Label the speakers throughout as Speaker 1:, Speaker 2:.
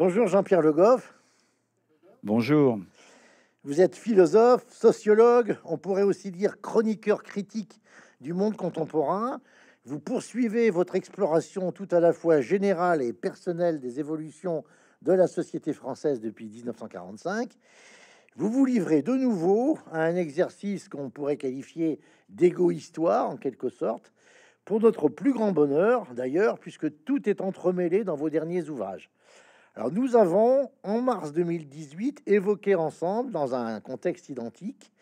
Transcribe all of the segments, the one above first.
Speaker 1: Bonjour Jean-Pierre Le Goff. Bonjour. Vous êtes philosophe, sociologue, on pourrait aussi dire chroniqueur critique du monde contemporain. Vous poursuivez votre exploration tout à la fois générale et personnelle des évolutions de la société française depuis 1945. Vous vous livrez de nouveau à un exercice qu'on pourrait qualifier d'égo-histoire en quelque sorte, pour notre plus grand bonheur d'ailleurs, puisque tout est entremêlé dans vos derniers ouvrages. Alors nous avons, en mars 2018, évoqué ensemble, dans un contexte identique,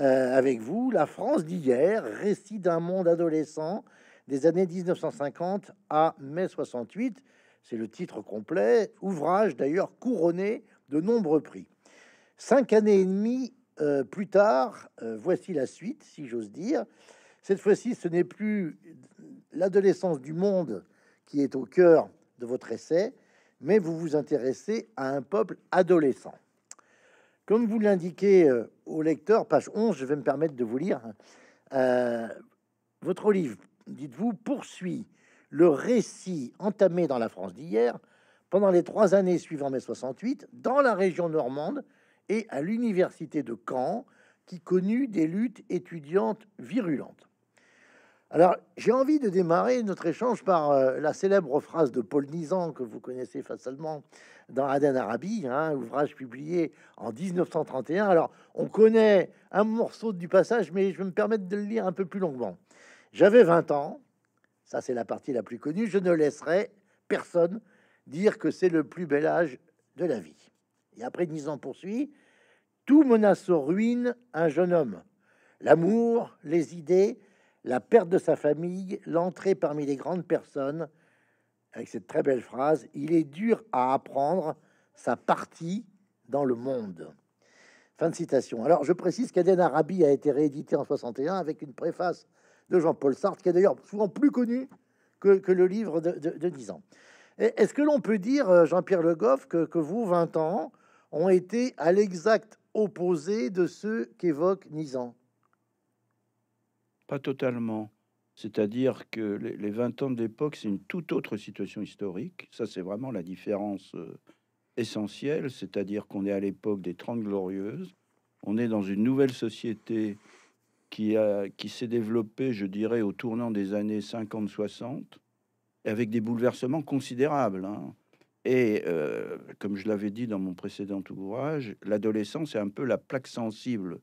Speaker 1: euh, avec vous, la France d'hier, récit d'un monde adolescent des années 1950 à mai 68. C'est le titre complet, ouvrage d'ailleurs couronné de nombreux prix. Cinq années et demie euh, plus tard, euh, voici la suite, si j'ose dire. Cette fois-ci, ce n'est plus l'adolescence du monde qui est au cœur de votre essai, mais vous vous intéressez à un peuple adolescent. Comme vous l'indiquez euh, au lecteur, page 11, je vais me permettre de vous lire, hein. euh, votre livre, dites-vous, poursuit le récit entamé dans la France d'hier pendant les trois années suivant mai 68 dans la région normande et à l'université de Caen, qui connut des luttes étudiantes virulentes. Alors, j'ai envie de démarrer notre échange par euh, la célèbre phrase de Paul Nizan, que vous connaissez facilement dans Aden Arabi, un hein, ouvrage publié en 1931. Alors, on connaît un morceau du passage, mais je vais me permettre de le lire un peu plus longuement. J'avais 20 ans, ça c'est la partie la plus connue, je ne laisserai personne dire que c'est le plus bel âge de la vie. Et après Nizan poursuit, tout menace aux ruines un jeune homme. L'amour, les idées, la perte de sa famille, l'entrée parmi les grandes personnes, avec cette très belle phrase, il est dur à apprendre sa partie dans le monde. Fin de citation. Alors je précise qu'Aden Arabi a été réédité en 61 avec une préface de Jean-Paul Sartre, qui est d'ailleurs souvent plus connu que, le livre de, de, ans. Est-ce que l'on peut dire, euh, Jean-Pierre Le Goff, que, que vous, 20 ans, ont été à l'exact opposé de ceux qu'évoque Nizan
Speaker 2: totalement. C'est-à-dire que les, 20 ans de c'est une toute autre situation historique. Ça, c'est vraiment la différence euh, essentielle. C'est-à-dire qu'on est à l'époque des Trente Glorieuses. On est dans une nouvelle société qui, a, qui s'est développée, je dirais, au tournant des années 50-60, avec des bouleversements considérables. Hein. Et euh, comme je l'avais dit dans mon précédent ouvrage, l'adolescence est un peu la plaque sensible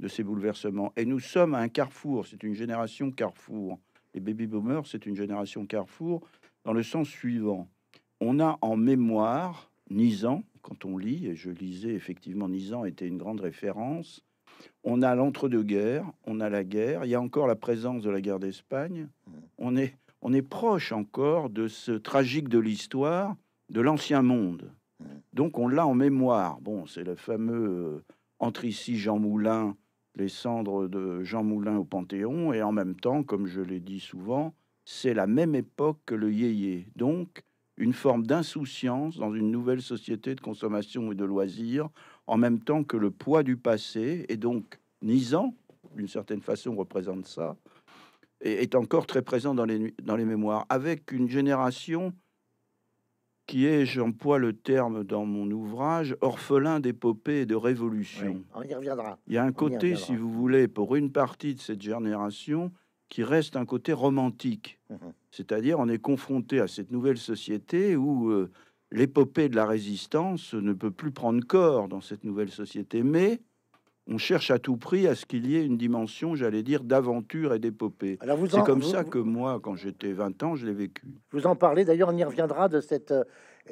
Speaker 2: de ces bouleversements. Et nous sommes à un carrefour, c'est une génération carrefour. Les baby boomers, c'est une génération carrefour dans le sens suivant. On a en mémoire Nizan, quand on lit, et je lisais effectivement, Nizan était une grande référence. On a l'entre-deux-guerres, on a la guerre, il y a encore la présence de la guerre d'Espagne. Mmh. On est, on est proche encore de ce tragique de l'histoire de l'ancien monde. Mmh. Donc on l'a en mémoire. Bon, c'est le fameux euh, entre ici Jean Moulin les cendres de Jean Moulin au Panthéon, et en même temps, comme je l'ai dit souvent, c'est la même époque que le yéyé. Donc, une forme d'insouciance dans une nouvelle société de consommation et de loisirs, en même temps que le poids du passé, et donc Nisan, d'une certaine façon, représente ça, et est encore très présent dans les, dans les mémoires, avec une génération qui est, j'emploie le terme dans mon ouvrage, orphelin d'épopée et de révolution.
Speaker 1: Il y a un côté, si
Speaker 2: vous voulez, pour une partie de cette génération, qui reste un côté romantique. Mhm. C'est-à-dire, on est confronté à cette nouvelle société où euh, l'épopée de la résistance ne peut plus prendre corps dans cette nouvelle société. Mais on cherche à tout prix à ce qu'il y ait une dimension, j'allais dire, d'aventure et d'épopée. C'est comme ça que moi, quand j'étais 20 ans, je l'ai vécu.
Speaker 1: Vous en parlez, d'ailleurs, on y reviendra de cette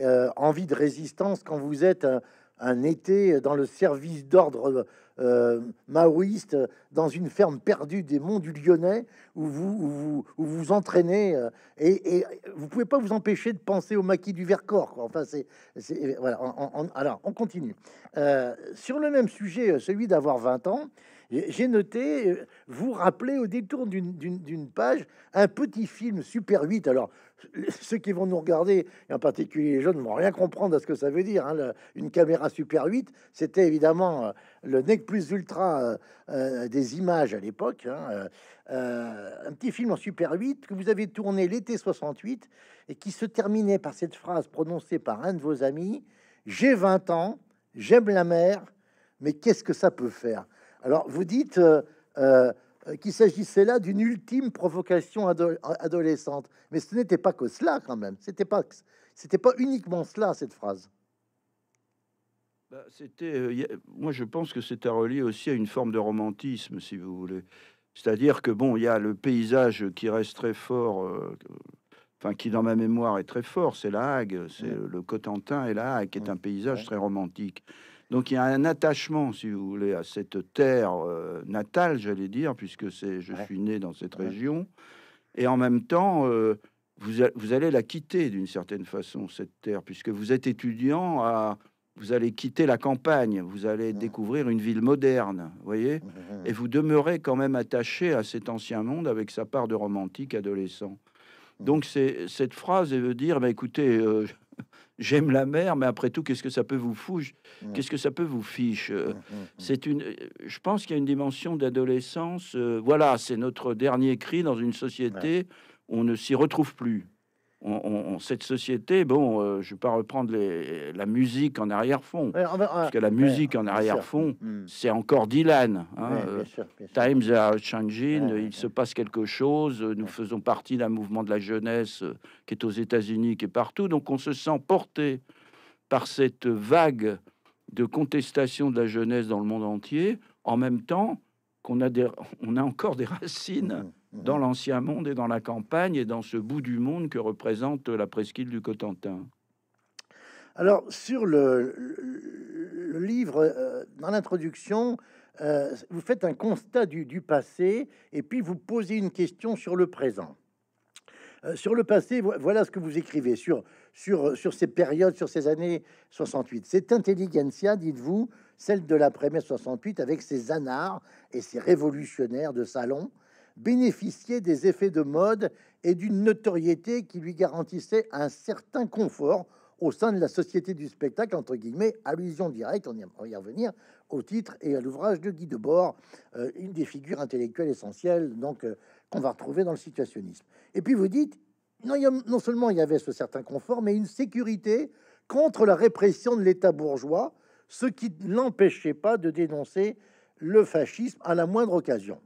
Speaker 1: euh, envie de résistance quand vous êtes euh, un été dans le service d'ordre euh, euh, maoïste dans une ferme perdue des monts du Lyonnais où vous vous, entraînez euh, et, vous pouvez pas vous empêcher de penser au maquis du Vercors. Enfin, c'est voilà. alors, on continue euh, sur le même sujet, celui d'avoir 20 ans. J'ai noté, euh, vous rappelez au détour d'une page, un petit film Super 8. Alors, ceux qui vont nous regarder, et en particulier les jeunes, vont rien comprendre à ce que ça veut dire. Hein, une caméra Super 8, c'était évidemment euh, le nec plus ultra euh, des images à l'époque. Hein, un petit film en Super 8 que vous avez tourné l'été 68 et qui se terminait par cette phrase prononcée par un de vos amis J'ai 20 ans, j'aime la mer, mais qu'est-ce que ça peut faire alors, vous dites euh, euh, qu'il s'agissait là d'une ultime provocation adolescente, mais ce n'était pas que cela quand même. C'était pas, c'était pas uniquement cela cette phrase.
Speaker 2: Bah, c'était, euh, moi, je pense que c'était relié aussi à une forme de romantisme, si vous voulez. C'est-à-dire que bon, il y a le paysage qui reste très fort. enfin qui dans ma mémoire est très fort, c'est la Hague, c'est le Cotentin et la Hague, qui est un paysage très romantique. Donc il y a un attachement, si vous voulez, à cette terre euh, natale, j'allais dire, puisque c'est, je suis né dans cette région. Et en même temps, euh, vous, vous, allez la quitter d'une certaine façon, cette terre, puisque vous êtes étudiant, à, vous allez quitter la campagne, vous allez découvrir une ville moderne, voyez Et vous demeurez quand même attaché à cet ancien monde avec sa part de romantique adolescent. Donc c'est, cette phrase, veut dire, bah, écoutez, euh, J'aime la mer, mais après tout, qu'est-ce que ça peut vous fouche mm. Qu'est-ce que ça peut vous fiche euh, mm, mm, C'est une. Euh, je pense qu'il y a une dimension d'adolescence. Euh, voilà, c'est notre dernier cri dans une société où on ne s'y retrouve plus cette société, bon, euh, je ne vais pas reprendre les, la musique en arrière-fond. parce que la musique en arrière-fond, mm. c'est encore Dylan. Hein, euh, Times are changing, il se passe quelque chose. Nous faisons partie d'un mouvement de la jeunesse euh, qui est aux États-Unis, qui est partout. Donc on se sent porté par cette vague de contestation de la jeunesse dans le monde entier, en même temps qu'on a, on a encore des racines mm dans l'ancien monde et dans la campagne et dans ce bout du monde que représente la presqu'île du Cotentin.
Speaker 1: Alors, sur le, livre, euh, dans l'introduction, euh, vous faites un constat du, passé et puis vous posez une question sur le présent. Euh, sur le passé, voilà ce que vous écrivez sur, sur, ces périodes, sur ces années 68. Cette intelligentsia, dites-vous, celle de l'après-mai 68 avec ses anards et ses révolutionnaires de salon bénéficiait des effets de mode et d'une notoriété qui lui garantissait un certain confort au sein de la société du spectacle, entre guillemets, allusion directe, on y revenir, au titre et à l'ouvrage de Guy Debord, euh, une des figures intellectuelles essentielles donc euh, qu'on va retrouver dans le situationnisme. Et puis vous dites, non, non seulement il y avait ce certain confort, mais une sécurité contre la répression de l'État bourgeois, ce qui n'empêchait pas de dénoncer le fascisme à la moindre occasion.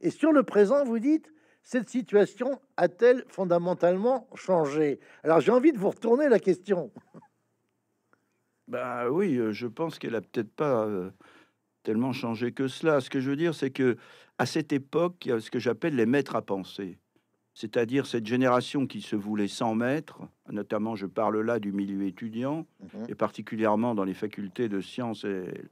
Speaker 1: Et sur le présent, vous dites, cette situation a-t-elle fondamentalement changé Alors j'ai envie de vous retourner la question.
Speaker 2: Ben oui, euh, je pense qu'elle a peut-être pas euh, tellement changé que cela. Ce que je veux dire, c'est que à cette époque, il y a ce que j'appelle les maîtres à penser c'est-à-dire cette génération qui se voulait sans maître, notamment je parle là du milieu étudiant, mhm. et particulièrement dans les facultés de sciences et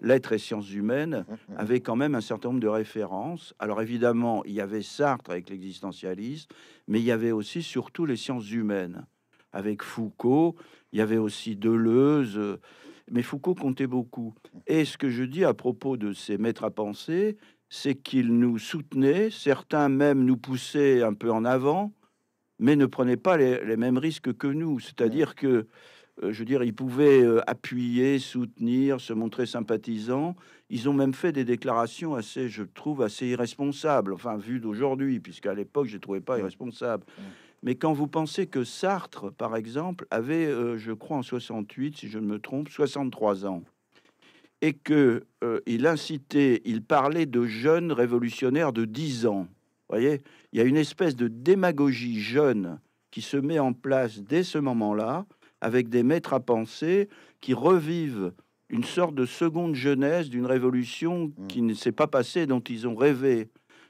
Speaker 2: lettres et sciences humaines, mhm, mhm. avait quand même un certain nombre de références. Alors évidemment, il y avait Sartre avec l'existentialisme, mais il y avait aussi surtout les sciences humaines, avec Foucault, il y avait aussi Deleuze, euh, mais Foucault comptait beaucoup. Et ce que je dis à propos de ces maîtres à penser, c'est qu'ils nous soutenaient, certains même nous poussaient un peu en avant, mais ne prenaient pas les, mêmes risques que nous. C'est-à-dire que, euh, je veux dire, ils pouvaient euh, appuyer, soutenir, se montrer sympathisants. Ils ont même fait des déclarations assez, je trouve, assez irresponsables, enfin, vu d'aujourd'hui, puisqu'à l'époque, je ne trouvais pas irresponsable. Mais quand vous pensez que Sartre, par exemple, avait, euh, je crois, en 68, si je ne me trompe, 63 ans, et que euh, incitait, il parlait de jeunes révolutionnaires de 10 ans. voyez, il y a une espèce de démagogie jeune qui se met en place dès ce moment-là, avec des maîtres à penser qui revivent une sorte de seconde jeunesse d'une révolution mm. qui ne s'est pas passée, dont ils ont rêvé.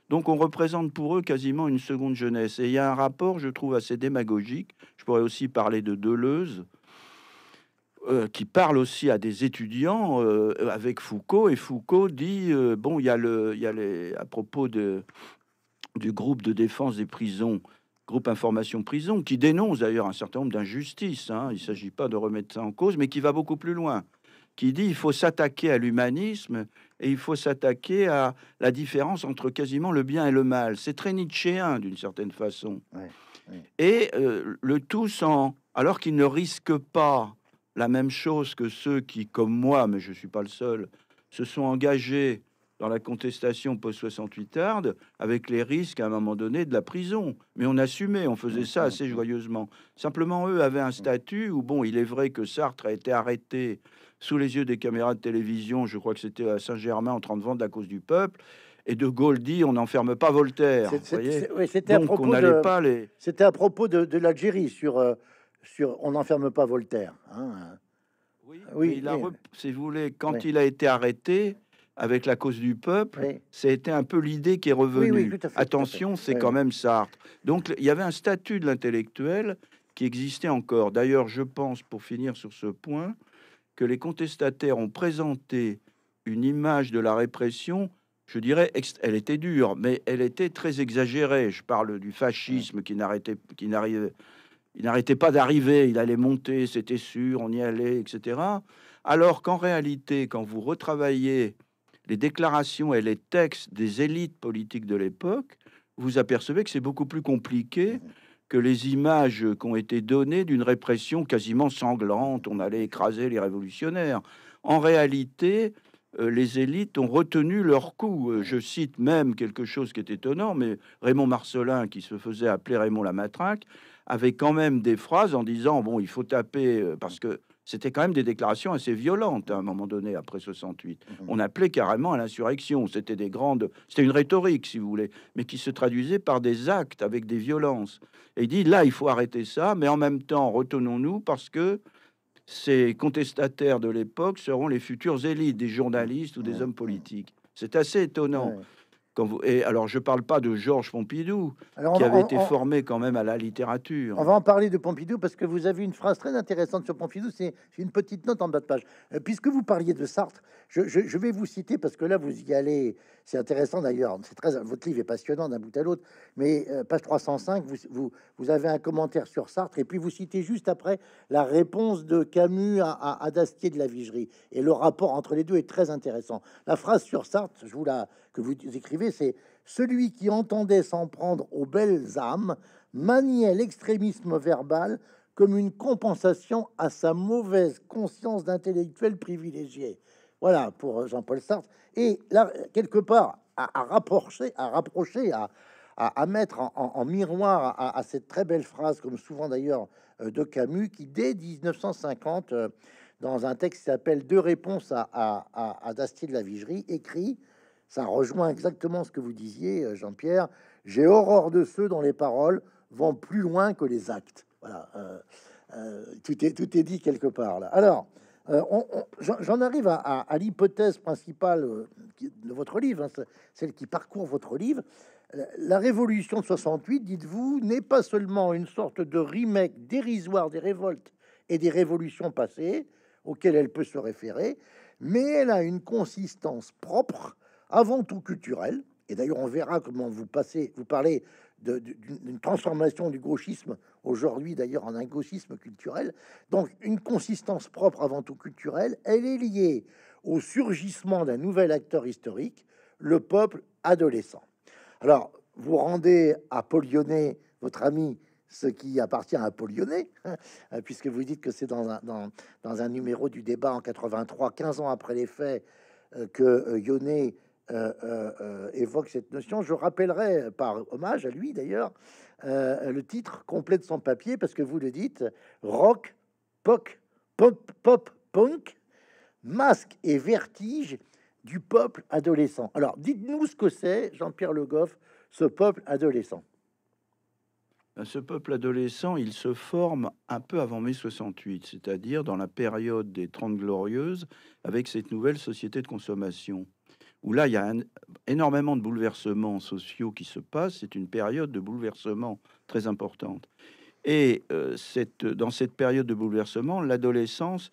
Speaker 2: Donc on représente pour eux quasiment une seconde jeunesse. Et il y a un rapport, je trouve, assez démagogique. Je pourrais aussi parler de Deleuze, euh, qui parle aussi à des étudiants euh, avec Foucault. Et Foucault dit euh, bon, il y a le, il y a les, à propos de, du groupe de défense des prisons, groupe Information Prison, qui dénonce d'ailleurs un certain nombre d'injustices. Hein, il ne s'agit pas de remettre ça en cause, mais qui va beaucoup plus loin. Qui dit il faut s'attaquer à l'humanisme et il faut s'attaquer à la différence entre quasiment le bien et le mal. C'est très nietzschéen d'une certaine façon. Et le tout sans, alors qu'il ne risque pas la même chose que ceux qui, comme moi, mais je ne suis pas le seul, se sont engagés dans la contestation post-68 arde avec les risques à un moment donné de la prison. Mais on assumait, on faisait ça assez joyeusement. Simplement, eux avaient un statut où, bon, il est vrai que Sartre a été arrêté sous les yeux des caméras de télévision, je crois que c'était à Saint-Germain en train de vendre la cause du peuple. Et de Gaulle dit on n'enferme pas Voltaire. C'était à propos, de,
Speaker 1: à propos de, l'Algérie sur euh, on n'enferme pas Voltaire.
Speaker 2: Hein oui, si vous voulez, quand il a été arrêté avec la cause du peuple, c'était un peu l'idée qui est revenue. Attention, c'est quand même Sartre. Donc il y avait un statut de l'intellectuel qui existait encore. D'ailleurs, je pense, pour finir sur ce point, que les contestataires ont présenté une image de la répression, je dirais, elle était dure, mais elle était très exagérée. Je parle du fascisme qui n'arrêtait, qui n'arrivait il n'arrêtait pas d'arriver, il allait monter, c'était sûr, on y allait, etc. Alors qu'en réalité, quand vous retravaillez les déclarations et les textes des élites politiques de l'époque, vous apercevez que c'est beaucoup plus compliqué que les images qui ont été données d'une répression quasiment sanglante, on allait écraser les révolutionnaires. En réalité, euh, les élites ont retenu leur coup. Euh, je cite même quelque chose qui est étonnant, mais Raymond Marcelin, qui se faisait appeler Raymond Lamatraque, avait quand même des phrases en disant bon, il faut taper euh, parce que c'était quand même des déclarations assez violentes hein, à un moment donné après 68. Mhm. On appelait carrément à l'insurrection. C'était des grandes, c'était une rhétorique si vous voulez, mais qui se traduisait par des actes avec des violences. Et il dit là, il faut arrêter ça, mais en même temps, retenons-nous parce que ces contestataires de l'époque seront les futurs élites, des journalistes ou des hommes politiques. C'est assez étonnant vous, et alors, je ne parle pas de Georges Pompidou, alors qui avait été formé quand même à la littérature. On va en
Speaker 1: parler de Pompidou parce que vous avez une phrase très intéressante sur Pompidou. C'est une petite note en bas de page. Euh, puisque vous parliez de Sartre, je, vais vous citer parce que là, vous y allez. C'est intéressant d'ailleurs. C'est très votre livre est passionnant d'un bout à l'autre. Mais euh, page 305, vous, vous, avez un commentaire sur Sartre et puis vous citez juste après la réponse de Camus à, à, à Dastier de la Vigerie. Et le rapport entre les deux est très intéressant. La phrase sur Sartre, je vous la, que vous écrivez, c'est celui qui entendait s'en prendre aux belles âmes maniait l'extrémisme verbal comme une compensation à sa mauvaise conscience d'intellectuel privilégié. Voilà pour euh, Jean-Paul Sartre. Et là, quelque part, à, rapprocher, à rapprocher, à, mettre en, miroir à, cette très belle phrase, comme souvent d'ailleurs euh, de Camus, qui dès 1950, euh, dans un texte qui s'appelle Deux réponses à, à, de la Vigerie, écrit ça rejoint exactement ce que vous disiez, euh, Jean-Pierre. J'ai horreur de ceux dont les paroles vont plus loin que les actes. Voilà. Euh, euh, tout, est, tout est dit quelque part. Là. Alors, j'en arrive à, l'hypothèse principale de votre livre, hein, celle qui parcourt votre livre. La révolution de 68, dites-vous, n'est pas seulement une sorte de remake dérisoire des révoltes et des révolutions passées auxquelles elle peut se référer, mais elle a une consistance propre avant tout culturel, Et d'ailleurs, on verra comment vous passez, vous parlez d'une transformation du gauchisme aujourd'hui d'ailleurs en un gauchisme culturel. Donc une consistance propre avant tout culturelle, elle est liée au surgissement d'un nouvel acteur historique, le peuple adolescent. Alors vous rendez à Polionet, votre ami, ce qui appartient à Polionet, hein, puisque vous dites que c'est dans un, dans, dans, un numéro du débat en 83, 15 ans après les faits, euh, que euh, Yonet euh, euh, euh, évoque cette notion. Je rappellerai, par hommage à lui d'ailleurs, le titre complet de son papier, parce que vous le dites, rock, pop, pop, pop punk, masque et vertige du peuple adolescent. Alors, dites-nous ce que c'est, Jean-Pierre Le Goff, ce peuple adolescent.
Speaker 2: Ben, ce peuple adolescent, il se forme un peu avant mai 68, c'est-à-dire dans la période des Trente Glorieuses, avec cette nouvelle société de consommation où là, il y a énormément de bouleversements sociaux qui se passent. C'est une période de bouleversement très importante. Et euh, dans cette période de bouleversement, l'adolescence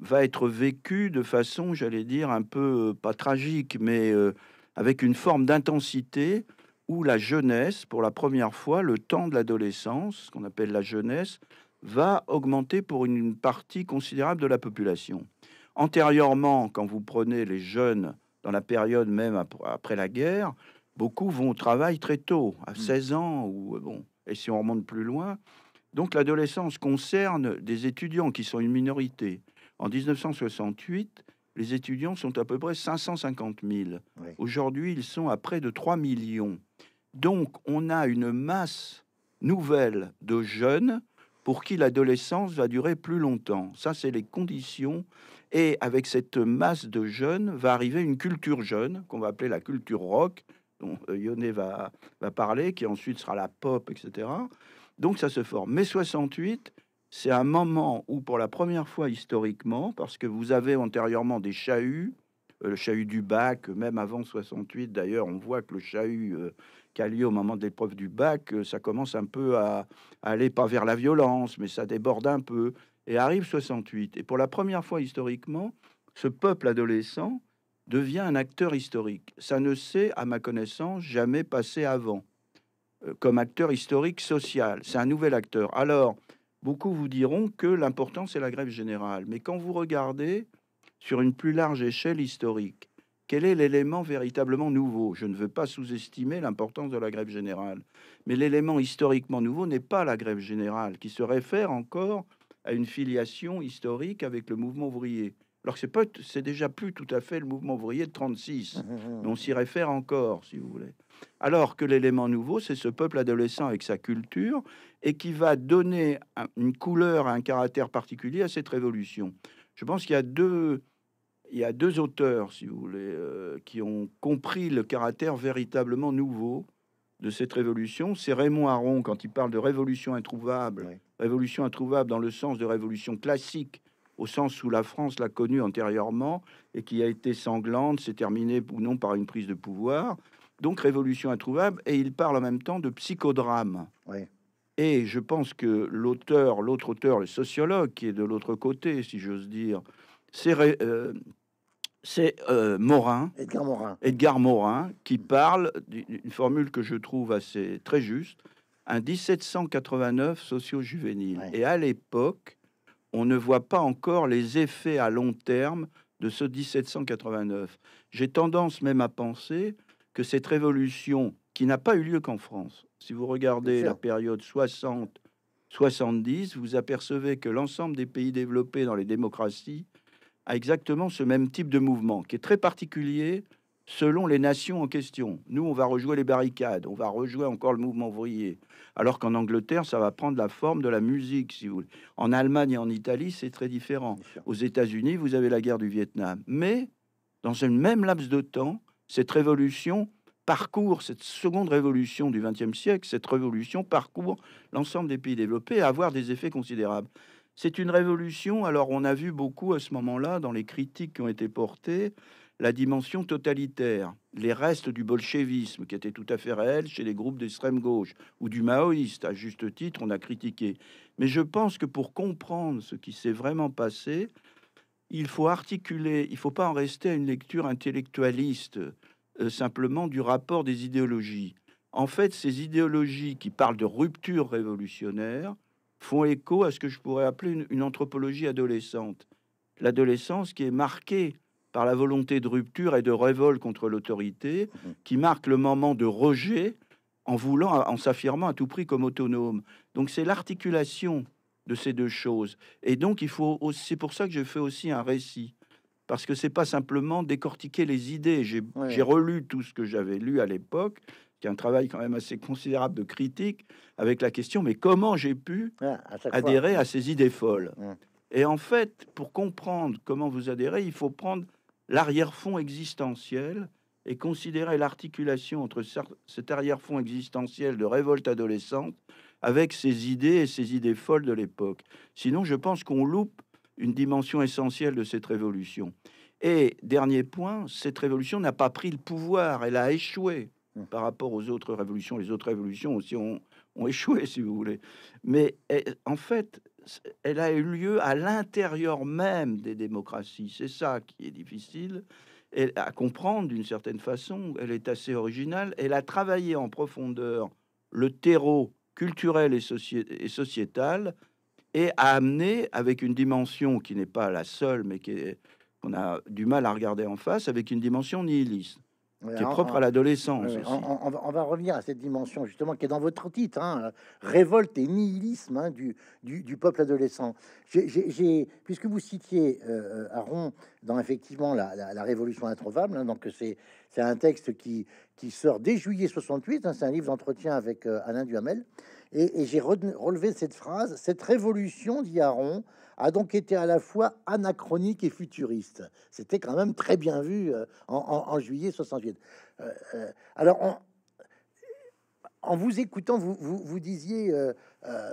Speaker 2: va être vécue de façon, j'allais dire, un peu, euh, pas tragique, mais euh, avec une forme d'intensité où la jeunesse, pour la première fois, le temps de l'adolescence, ce qu'on appelle la jeunesse, va augmenter pour une partie considérable de la population. Antérieurement, quand vous prenez les jeunes dans la période même après la guerre, beaucoup vont au travail très tôt, à 16 mm. ans, ou euh, bon, et si on remonte plus loin. Donc l'adolescence concerne des étudiants qui sont une minorité. En 1968, les étudiants sont à peu près 550 000. Aujourd'hui, ils sont à près de 3 millions. Donc on a une masse nouvelle de jeunes pour qui l'adolescence va durer plus longtemps. Ça, c'est les conditions et avec cette masse de jeunes va arriver une culture jeune, qu'on va appeler la culture rock, dont euh, Yoné va, va parler, qui ensuite sera la pop, etc. Donc ça se forme. Mais 68, c'est un moment où, pour la première fois historiquement, parce que vous avez antérieurement des chahuts, euh, le chahut du bac, même avant 68 d'ailleurs, on voit que le chahut euh, qu'a lieu au moment de l'épreuve du bac, ça commence un peu à, aller pas vers la violence, mais ça déborde un peu et arrive 68. Et pour la première fois historiquement, ce peuple adolescent devient un acteur historique. Ça ne s'est, à ma connaissance, jamais passé avant, euh, comme acteur historique social. C'est un nouvel acteur. Alors, beaucoup vous diront que l'important, c'est la grève générale. Mais quand vous regardez sur une plus large échelle historique, quel est l'élément véritablement nouveau Je ne veux pas sous-estimer l'importance de la grève générale. Mais l'élément historiquement nouveau n'est pas la grève générale, qui se réfère encore à une filiation historique avec le mouvement ouvrier. Alors que c'est déjà plus tout à fait le mouvement ouvrier de 36, on s'y réfère encore, si vous voulez. Alors que l'élément nouveau, c'est ce peuple adolescent avec sa culture et qui va donner une couleur, un caractère particulier à cette révolution. Je pense qu'il y a deux, il y deux auteurs, si vous voulez, euh, qui ont compris le caractère véritablement nouveau de cette révolution. C'est Raymond Aron quand il parle de révolution introuvable révolution introuvable dans le sens de révolution classique, au sens où la France l'a connue antérieurement et qui a été sanglante, s'est terminée ou non par une prise de pouvoir. Donc révolution introuvable, et il parle en même temps de psychodrame. Et je pense que l'auteur, l'autre auteur, le sociologue qui est de l'autre côté, si j'ose dire, c'est euh, euh, Morin, Edgar Morin, Edgar Morin, qui parle d'une formule que je trouve assez très juste, 1789 socio-juvénile. Et à l'époque, on ne voit pas encore les effets à long terme de ce 1789. J'ai tendance même à penser que cette révolution, qui n'a pas eu lieu qu'en France, si vous regardez la période 60-70, vous apercevez que l'ensemble des pays développés dans les démocraties a exactement ce même type de mouvement, qui est très particulier selon les nations en question. Nous, on va rejouer les barricades, on va rejouer encore le mouvement ouvrier. Alors qu'en Angleterre, ça va prendre la forme de la musique, si vous En Allemagne et en Italie, c'est très différent. Aux États-Unis, vous avez la guerre du Vietnam. Mais, dans un même laps de temps, cette révolution parcourt, cette seconde révolution du XXe siècle, cette révolution parcourt l'ensemble des pays développés à avoir des effets considérables. C'est une révolution, alors on a vu beaucoup à ce moment-là, dans les critiques qui ont été portées, la dimension totalitaire, les restes du bolchevisme qui était tout à fait réel chez les groupes d'extrême gauche ou du maoïste, à juste titre, on a critiqué. Mais je pense que pour comprendre ce qui s'est vraiment passé, il faut articuler, il ne faut pas en rester à une lecture intellectualiste euh, simplement du rapport des idéologies. En fait, ces idéologies qui parlent de rupture révolutionnaire font écho à ce que je pourrais appeler une anthropologie adolescente. L'adolescence qui est marquée par la volonté de rupture et de révolte contre l'autorité, mhm. qui marque le moment de rejet en voulant, en s'affirmant à tout prix comme autonome. Donc c'est l'articulation de ces deux choses. Et donc il faut, c'est pour ça que j'ai fait aussi un récit, parce que c'est pas simplement décortiquer les idées. J'ai relu tout ce que j'avais lu à l'époque, qui est un travail quand même assez considérable de critique, avec la question mais comment j'ai pu adhérer à ces idées folles. Et en fait, pour comprendre comment vous adhérez, il faut prendre l'arrière-fond existentiel et considérer l'articulation entre cet arrière-fond existentiel de révolte adolescente avec ses idées et ses idées folles de l'époque. Sinon, je pense qu'on loupe une dimension essentielle de cette révolution. Et dernier point, cette révolution n'a pas pris le pouvoir, elle a échoué mmh. par rapport aux autres révolutions. Les autres révolutions aussi ont, ont échoué, si vous voulez. Mais eh, en fait, elle a eu lieu à l'intérieur même des démocraties. C'est ça qui est difficile et à comprendre d'une certaine façon. Elle est assez originale. Elle a travaillé en profondeur le terreau culturel et, sociétal et a amené, avec une dimension qui n'est pas la seule, mais qu'on a du mal à regarder en face, avec une dimension nihiliste
Speaker 1: qui est propre à l'adolescence. On, on, va revenir à cette dimension justement qui est dans votre titre, hein, révolte et nihilisme hein, du, du, peuple adolescent. J'ai, puisque vous citiez Aaron euh, euh, dans effectivement la, la, révolution introuvable, hein, donc c'est, un texte qui, qui sort dès juillet 68, c'est un livre d'entretien avec euh, Alain Duhamel, et, et j'ai relevé cette phrase, cette révolution, dit Aaron, a donc été à la fois anachronique et futuriste. C'était quand même très bien vu euh, en, juillet 68. Euh, euh, alors, en vous écoutant, vous, vous, disiez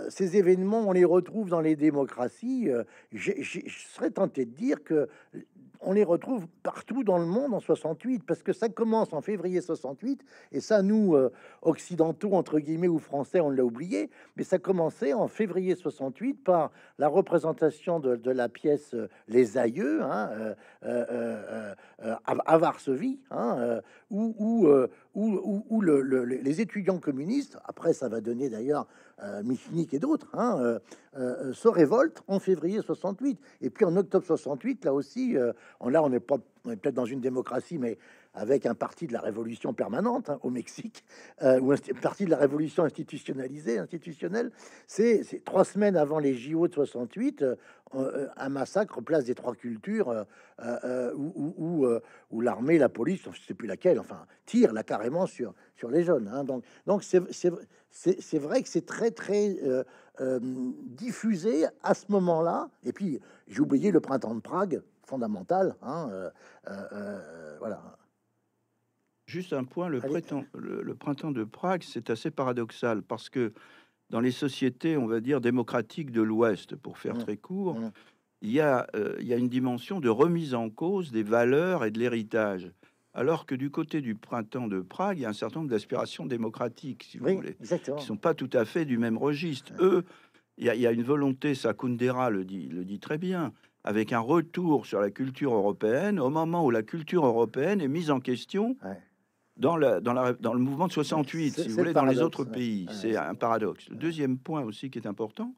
Speaker 1: ces événements, on les retrouve dans les démocraties. je serais tenté de dire que on les retrouve partout dans le monde en 68, parce que ça commence en février 68, et ça, nous, euh, occidentaux, entre guillemets, ou français, on l'a oublié, mais ça commençait en février 68 par la représentation de, la pièce euh, Les Aïeux, hein, euh, à, Varsovie, hein, où où, les étudiants communistes, après ça va donner d'ailleurs euh, Michnik et d'autres, hein, euh, euh, se révoltent en février 68. Et puis en octobre 68, là aussi, on, là on est, est peut-être dans une démocratie, mais avec un parti de la révolution permanente hein, au Mexique, euh, ou un parti de la révolution institutionnalisée, institutionnelle. C'est trois semaines avant les JO de 68, euh, euh, un massacre place des trois cultures où, l'armée, la police, je sais plus laquelle, enfin, tire là carrément sur, sur les jeunes. Hein. Donc, donc c'est vrai que c'est très, très diffusé à ce moment-là. Et puis, j'ai oublié le printemps de Prague fondamental. Hein, voilà.
Speaker 2: Juste un point, le, printemps, le, printemps de Prague, c'est assez paradoxal parce que dans les sociétés, on va dire, démocratiques de l'Ouest, pour faire mmh. très court, mmh. il, y a, euh, il a une dimension de remise en cause des valeurs et de l'héritage. Alors que du côté du printemps de Prague, il y a un certain nombre d'aspirations démocratiques, si vous voulez, qui ne sont pas tout à fait du même registre. Eux, il y, a, une volonté, ça Kundera le dit, le dit très bien, avec un retour sur la culture européenne au moment où la culture européenne est mise en question dans, dans, la, dans le mouvement de 68, si vous voulez, dans les autres pays. C'est un paradoxe. Le deuxième point aussi qui est important,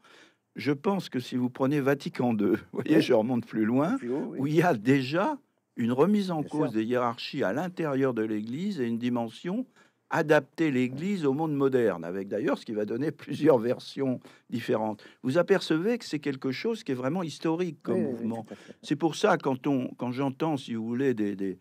Speaker 2: je pense que si vous prenez Vatican II, vous voyez, je remonte plus loin, où il y a déjà une remise en cause des hiérarchies à l'intérieur de l'Église et une dimension adapter l'Église au monde moderne, avec d'ailleurs ce qui va donner plusieurs versions différentes. Vous apercevez que c'est quelque chose qui est vraiment historique comme mouvement. c'est pour ça, quand, on, quand j'entends, si vous voulez, des, des,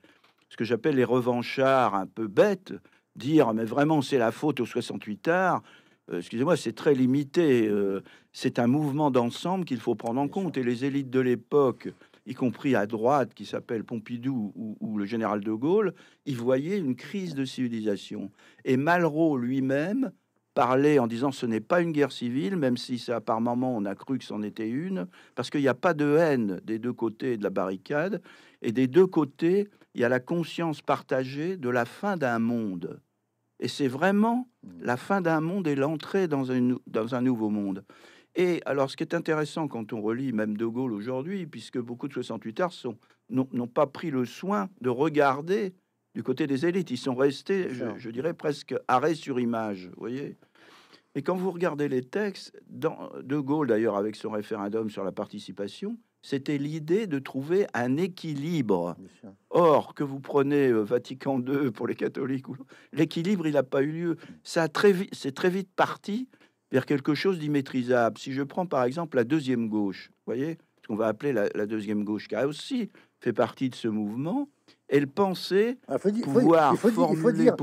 Speaker 2: ce que j'appelle les revanchards un peu bêtes, dire mais vraiment c'est la faute aux 68 arts, euh, excusez-moi, c'est très limité. Euh, c'est un mouvement d'ensemble qu'il faut prendre en compte. Et les élites de l'époque, y compris à droite, qui s'appelle Pompidou ou, le général de Gaulle, y voyaient une crise de civilisation. Et Malraux lui-même parlait en disant ce n'est pas une guerre civile, même si ça, par moments on a cru que c'en était une, parce qu'il n'y a pas de haine des deux côtés de la barricade. Et des deux côtés, il y a la conscience partagée de la fin d'un monde. Et c'est vraiment mm. la fin d'un monde et l'entrée dans, un dans un nouveau monde. Et alors, ce qui est intéressant quand on relit même De Gaulle aujourd'hui, puisque beaucoup de 68 arts n'ont pas pris le soin de regarder du côté des élites. Ils sont restés, je, dirais, presque arrêt sur image, vous voyez Et quand vous regardez les textes, dans De Gaulle d'ailleurs, avec son référendum sur la participation, c'était l'idée de trouver un équilibre. Or, que vous prenez euh, Vatican II pour les catholiques, l'équilibre, il n'a pas eu lieu. Ça c'est très vite parti vers quelque chose d'immaîtrisable. Si je prends par exemple la deuxième gauche, voyez, ce qu'on va appeler la, la, deuxième gauche, qui a aussi fait partie de ce mouvement, elle pensait ah, pouvoir il faut, dire,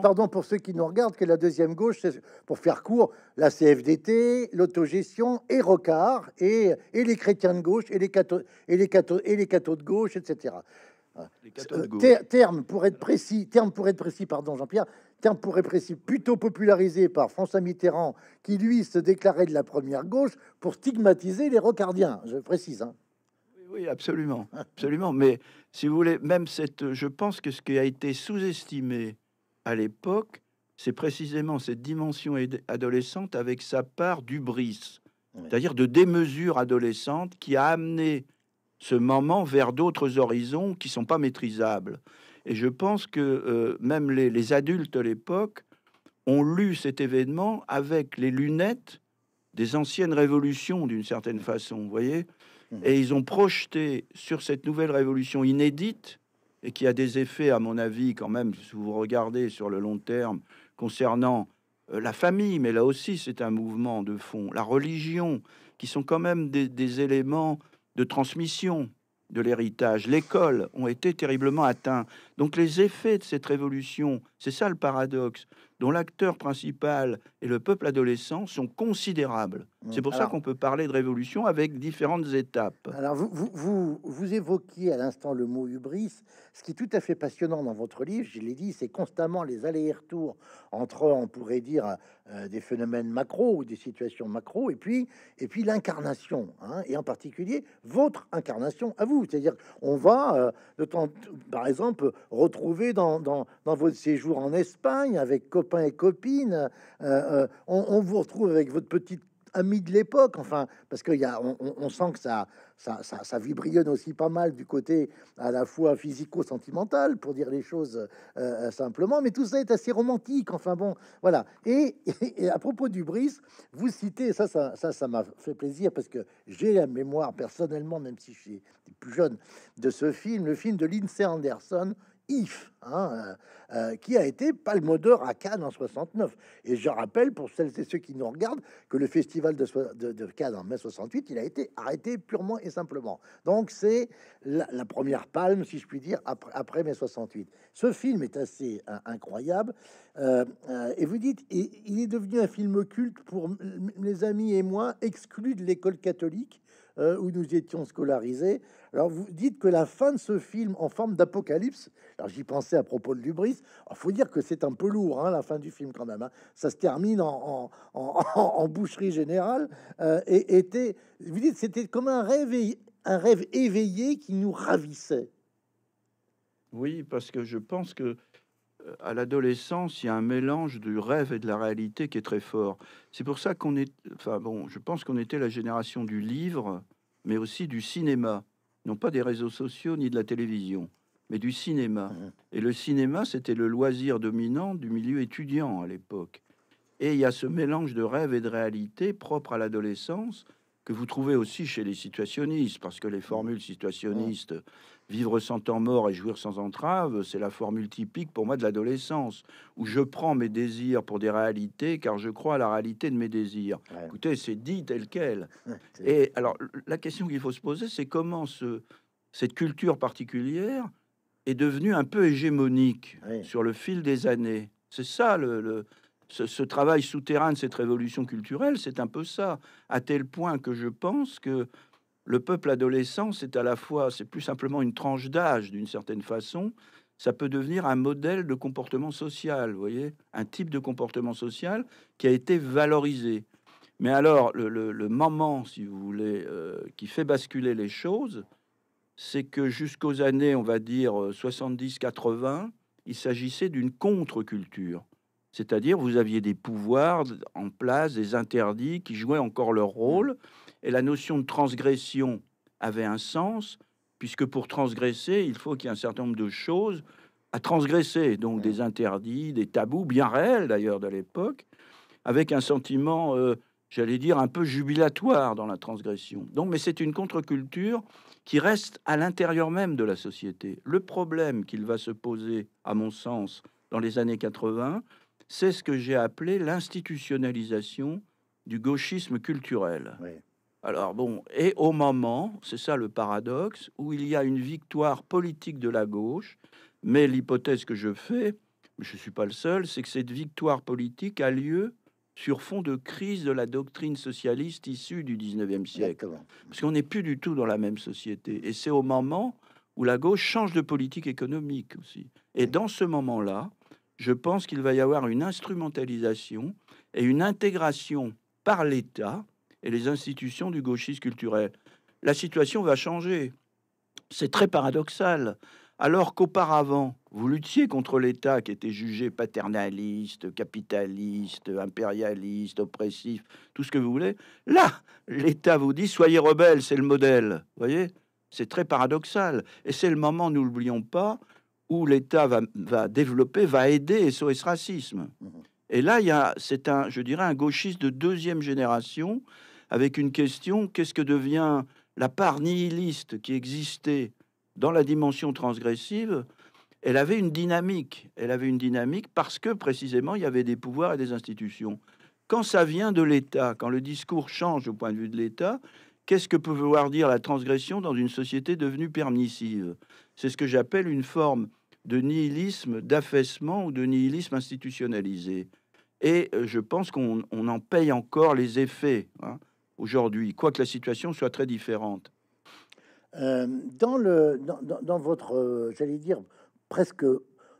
Speaker 1: pardon, pour ceux qui nous regardent, que la deuxième gauche, pour faire court, la CFDT, l'autogestion et Rocard, et, les chrétiens de gauche, et les cathos, et les cathos, de gauche, etc. Euh, Termes terme pour être précis, terme pour être précis, pardon Jean-Pierre, terme pour être précis, plutôt popularisé par François Mitterrand, qui lui se déclarait de la première gauche pour stigmatiser les rocardiens, je précise. Hein.
Speaker 2: Oui, absolument, absolument. Mais si vous voulez, même cette, euh, je pense que ce qui a été sous-estimé à l'époque, c'est précisément cette dimension adolescente avec sa part d'ubris, c'est-à-dire de démesure adolescente qui a amené ce moment vers d'autres horizons qui sont pas maîtrisables. Et je pense que euh, même les, adultes à l'époque ont lu cet événement avec les lunettes des anciennes révolutions d'une certaine façon, vous voyez et ils ont projeté sur cette nouvelle révolution inédite, et qui a des effets, à mon avis, quand même, si vous regardez sur le long terme, concernant euh, la famille, mais là aussi c'est un mouvement de fond, la religion, qui sont quand même des éléments de transmission de l'héritage, l'école ont été terriblement atteints. Donc les effets de cette révolution c'est ça le paradoxe, dont l'acteur principal et le peuple adolescent sont considérables. Mmh. C'est pour ça qu'on peut parler de révolution avec différentes étapes.
Speaker 1: Alors, vous, vous, évoquiez à l'instant le mot hubris. Ce qui est tout à fait passionnant dans votre livre, je l'ai dit, c'est constamment les allers-retours entre, on pourrait dire, euh, des phénomènes macro ou des situations macro, et puis, et puis l'incarnation, hein, et en particulier votre incarnation à vous. C'est-à-dire, on va, euh, temps, par exemple, retrouver dans, dans, dans votre séjour en Espagne avec copains et copines. Euh, euh, on, vous retrouve avec votre petite amie de l'époque, enfin, parce qu'il y on, sent que ça, ça, ça, ça, aussi pas mal du côté à la fois physico-sentimental, pour dire les choses euh, simplement, mais tout ça est assez romantique, enfin bon, voilà. Et, à propos du Brice, vous citez, ça, ça, ça, ça m'a fait plaisir, parce que j'ai la mémoire personnellement, même si je suis plus jeune, de ce film, le film de Lindsay Anderson, If, hein, euh, euh, qui a été palme d'or à Cannes en 69. Et je rappelle pour celles et ceux qui nous regardent que le festival de, de, de Cannes en mai 68, il a été arrêté purement et simplement. Donc c'est la, première palme, si je puis dire, après, mai 68. Ce film est assez euh, incroyable. et vous dites, et, il est devenu un film culte pour mes amis et moi, exclus de l'école catholique euh, où nous étions scolarisés. Alors vous dites que la fin de ce film en forme d'apocalypse, alors j'y pensais à propos de Lubris, il faut dire que c'est un peu lourd hein, la fin du film quand même, hein. ça se termine en, en, boucherie générale, euh, et était, vous dites c'était comme un rêve, un rêve éveillé qui nous
Speaker 2: ravissait. Oui, parce que je pense que à l'adolescence, il y a un mélange du rêve et de la réalité qui est très fort. C'est pour ça qu'on est, enfin bon, je pense qu'on était la génération du livre, mais aussi du cinéma, non pas des réseaux sociaux ni de la télévision, mais du cinéma. Mmh. Et le cinéma, c'était le loisir dominant du milieu étudiant à l'époque. Et il y a ce mélange de rêve et de réalité propre à l'adolescence que vous trouvez aussi chez les situationnistes, parce que les formules situationnistes, vivre sans temps mort et jouir sans entrave, c'est la formule typique pour moi de l'adolescence, où je prends mes désirs pour des réalités, car je crois à la réalité de mes désirs. Écoutez, c'est dit tel quel. et alors, la question qu'il faut se poser, c'est comment ce, cette culture particulière est devenue un peu hégémonique sur le fil des années. C'est ça le, le ce, travail souterrain de cette révolution culturelle, c'est un peu ça, à tel point que je pense que le peuple adolescent, c'est à la fois, c'est plus simplement une tranche d'âge d'une certaine façon, ça peut devenir un modèle de comportement social, vous voyez, un type de comportement social qui a été valorisé. Mais alors, le, moment, si vous voulez, euh, qui fait basculer les choses, c'est que jusqu'aux années, on va dire 70-80, euh, il s'agissait d'une contre-culture. C'est-à-dire, vous aviez des pouvoirs en place, des interdits qui jouaient encore leur mmh. rôle. Et la notion de transgression avait un sens, puisque pour transgresser, il faut qu'il y ait un certain nombre de choses à transgresser, donc des interdits, des tabous, bien réels d'ailleurs de l'époque, avec un sentiment, euh, j'allais dire, un peu jubilatoire dans la transgression. Donc, mais c'est une contre-culture qui reste à l'intérieur même de la société. Le problème qu'il va se poser, à mon sens, dans les années 80, c'est ce que j'ai appelé l'institutionnalisation du gauchisme culturel. Alors bon, et au moment, c'est ça le paradoxe, où il y a une victoire politique de la gauche, mais l'hypothèse que je fais, je ne suis pas le seul, c'est que cette victoire politique a lieu sur fond de crise de la doctrine socialiste issue du 19e siècle. Parce qu'on n'est plus du tout dans la même société. Et c'est au moment où la gauche change de politique économique aussi. Et dans ce moment-là, je pense qu'il va y avoir une instrumentalisation et une intégration par l'État et les institutions du gauchisme culturel. La situation va changer. C'est très paradoxal. Alors qu'auparavant, vous luttiez contre l'État qui était jugé paternaliste, capitaliste, impérialiste, oppressif, tout ce que vous voulez, là, l'État vous dit soyez rebelles, c'est le modèle. voyez C'est très paradoxal. Et c'est le moment, Nous n'oublions pas, où l'État va, développer, va aider et ce Racisme. Mhm. Et là, il y a, c'est un, je dirais, un gauchiste de deuxième génération avec une question qu'est-ce que devient la part nihiliste qui existait dans la dimension transgressive Elle avait une dynamique. Elle avait une dynamique parce que précisément il y avait des pouvoirs et des institutions. Quand ça vient de l'État, quand le discours change au point de vue de l'État, qu'est-ce que peut vouloir dire la transgression dans une société devenue permissive c'est ce que j'appelle une forme de nihilisme d'affaissement ou de nihilisme institutionnalisé. Et euh, je pense qu'on en paye encore les effets hein, aujourd'hui, quoique la situation soit très différente.
Speaker 1: Euh, dans, le, dans, dans, votre, euh, j'allais dire, presque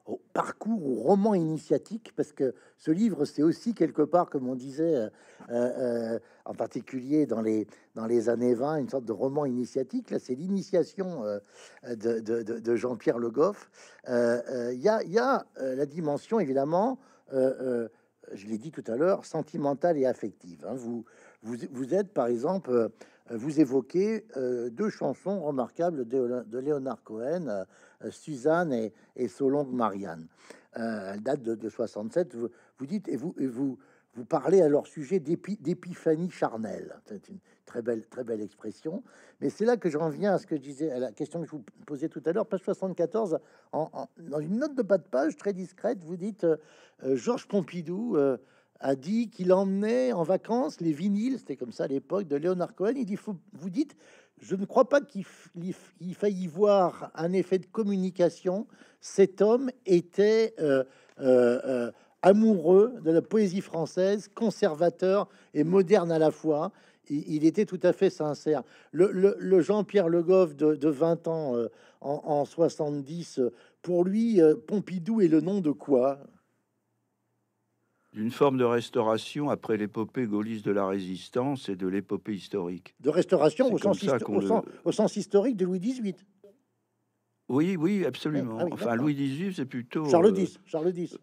Speaker 1: au parcours ou roman initiatique, parce que ce livre, c'est aussi quelque part, comme on disait, euh, euh, en particulier dans les, dans les années 20, une sorte de roman initiatique. Là, c'est l'initiation euh, de, Jean-Pierre Le Goff. Il y a, la dimension, évidemment, je l'ai dit tout à l'heure, sentimentale et affective. Hein. Vous, vous, vous êtes, par exemple, euh, vous évoquez euh, deux chansons remarquables de, Léonard Cohen, euh, Suzanne et, et Marianne. elle date de, 67. Vous, dites et vous, vous vous parlez à leur sujet d'épiphanie charnelle. C'est une très belle, très belle expression. Mais c'est là que j'en reviens à ce que je disais, à la question que je vous posais tout à l'heure, page 74, en, dans une note de bas de page très discrète, vous dites Georges Pompidou a dit qu'il emmenait en vacances les vinyles, c'était comme ça à l'époque, de Léonard Cohen. Il dit, vous dites, je ne crois pas qu'il faille y voir un effet de communication. Cet homme était euh, euh, euh, amoureux de la poésie française, conservateur et moderne à la fois. Il, était tout à fait sincère. Le, Jean-Pierre Le Goff de, 20 ans en, en, 70, pour lui, Pompidou est le nom de quoi
Speaker 2: d'une forme de restauration après l'épopée gaulliste de la résistance et de l'épopée historique.
Speaker 1: De restauration au sens, historique de Louis XVIII.
Speaker 2: Oui, oui, absolument. Ah, enfin, Louis XVIII, c'est plutôt euh, Charles X.
Speaker 1: Charles X.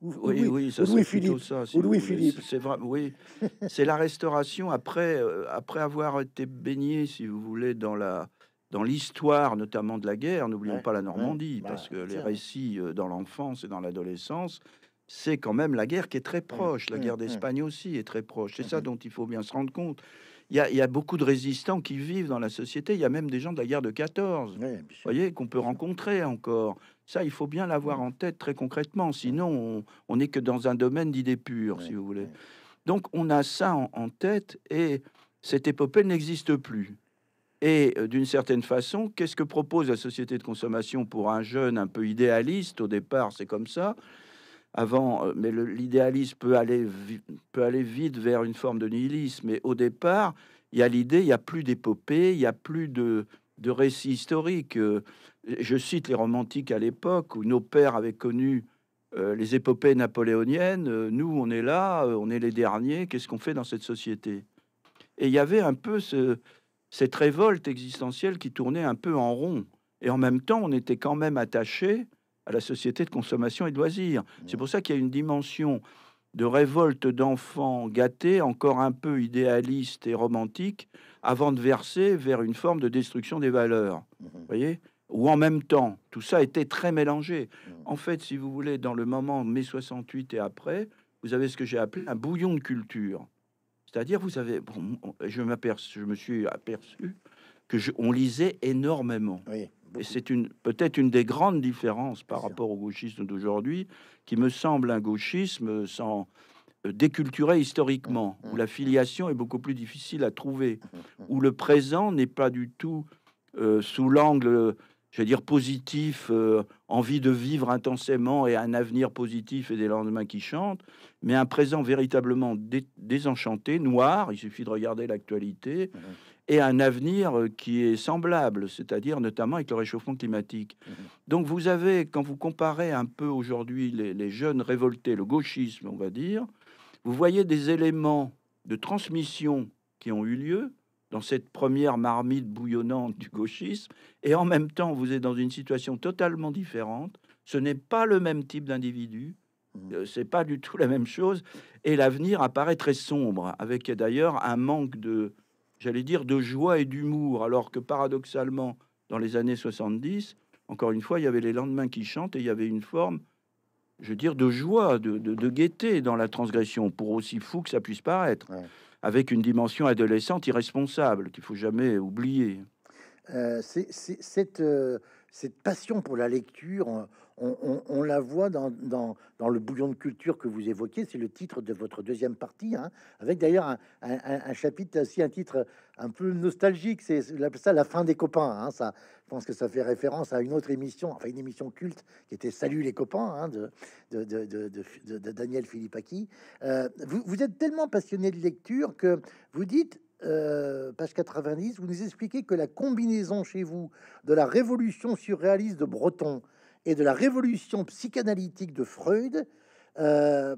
Speaker 1: oui, oui, ça Philippe. Ça, Louis Philippe.
Speaker 2: C'est vrai, oui. c'est la restauration après, euh, après avoir été baigné, si vous voulez, dans la dans l'histoire, notamment de la guerre. N'oublions pas la Normandie, bah, parce que les récits euh, dans l'enfance et dans l'adolescence c'est quand même la guerre qui est très mmh, proche. La mmh, guerre mmh. d'Espagne aussi est très proche. C'est ça dont il faut bien se rendre compte. Il y, a, beaucoup de résistants qui vivent dans la société. Il y a même des gens de la guerre de 14, vous voyez, qu'on peut rencontrer encore. Ça, il faut bien l'avoir en tête très concrètement. Sinon, on n'est que dans un domaine d'idées pures, si vous voulez. Donc, on a ça en, tête et cette épopée n'existe plus. Et euh, d'une certaine façon, qu'est-ce que propose la société de consommation pour un jeune un peu idéaliste Au départ, c'est comme ça avant, euh, mais l'idéalisme peut aller, peut aller vite vers une forme de nihilisme. Mais au départ, il y a l'idée, il n'y a plus d'épopée, il n'y a plus de, de récits historiques. Euh, je cite les romantiques à l'époque où nos pères avaient connu euh, les épopées napoléoniennes. Nous, on est là, on est les derniers. Qu'est-ce qu'on fait dans cette société Et il y avait un peu cette révolte existentielle qui tournait un peu en rond. Et en même temps, on était quand même attaché à la société de consommation et de loisirs. C'est pour ça qu'il y a une dimension de révolte d'enfants gâtés, encore un peu idéaliste et romantique, avant de verser vers une forme de destruction des valeurs. Mhm. voyez Ou en même temps, tout ça était très mélangé. En fait, si vous voulez, dans le moment mai 68 et après, vous avez ce que j'ai appelé un bouillon de culture. C'est-à-dire, vous avez, bon, je, je me suis aperçu que je, on lisait énormément. Oui c'est une, peut-être une des grandes différences par rapport au gauchisme d'aujourd'hui, qui me semble un gauchisme sans euh, déculturé historiquement, mm, mm, où la mm. filiation est beaucoup plus difficile à trouver, où le présent n'est pas du tout euh, sous l'angle je veux dire, positif, euh, envie de vivre intensément et un avenir positif et des lendemains qui chantent, mais un présent véritablement désenchanté, noir, il suffit de regarder l'actualité, et un avenir euh, qui est semblable, c'est-à-dire notamment avec le réchauffement climatique. Mmh Donc vous avez, quand vous comparez un peu aujourd'hui les, les, jeunes révoltés, le gauchisme, on va dire, vous voyez des éléments de transmission qui ont eu lieu dans cette première marmite bouillonnante du gauchisme, et en même temps vous êtes dans une situation totalement différente. Ce n'est pas le même type d'individu, mmh. euh, c'est pas du tout la même chose, et l'avenir apparaît très sombre, avec d'ailleurs un manque de j'allais dire, de joie et d'humour, alors que paradoxalement, dans les années 70, encore une fois, il y avait les lendemains qui chantent et il y avait une forme, je veux dire, de joie, de, de, gaieté dans la transgression, pour aussi fou que ça puisse paraître, avec une dimension adolescente irresponsable qu'il faut jamais oublier. Euh,
Speaker 1: cette, euh, cette passion pour la lecture, euh, on, la voit dans, le bouillon de culture que vous évoquez, c'est le titre de votre deuxième partie, hein, avec d'ailleurs un, chapitre, si un titre un peu nostalgique, c'est la fin des copains. Hein, ça, je pense que ça fait référence à une autre émission, enfin une émission culte qui était Salut les copains hein, de, Daniel Philippaki. Euh, vous, êtes tellement passionné de lecture que vous dites, euh, page 90, vous nous expliquez que la combinaison chez vous de la révolution surréaliste de Breton et de la révolution psychanalytique de Freud, euh,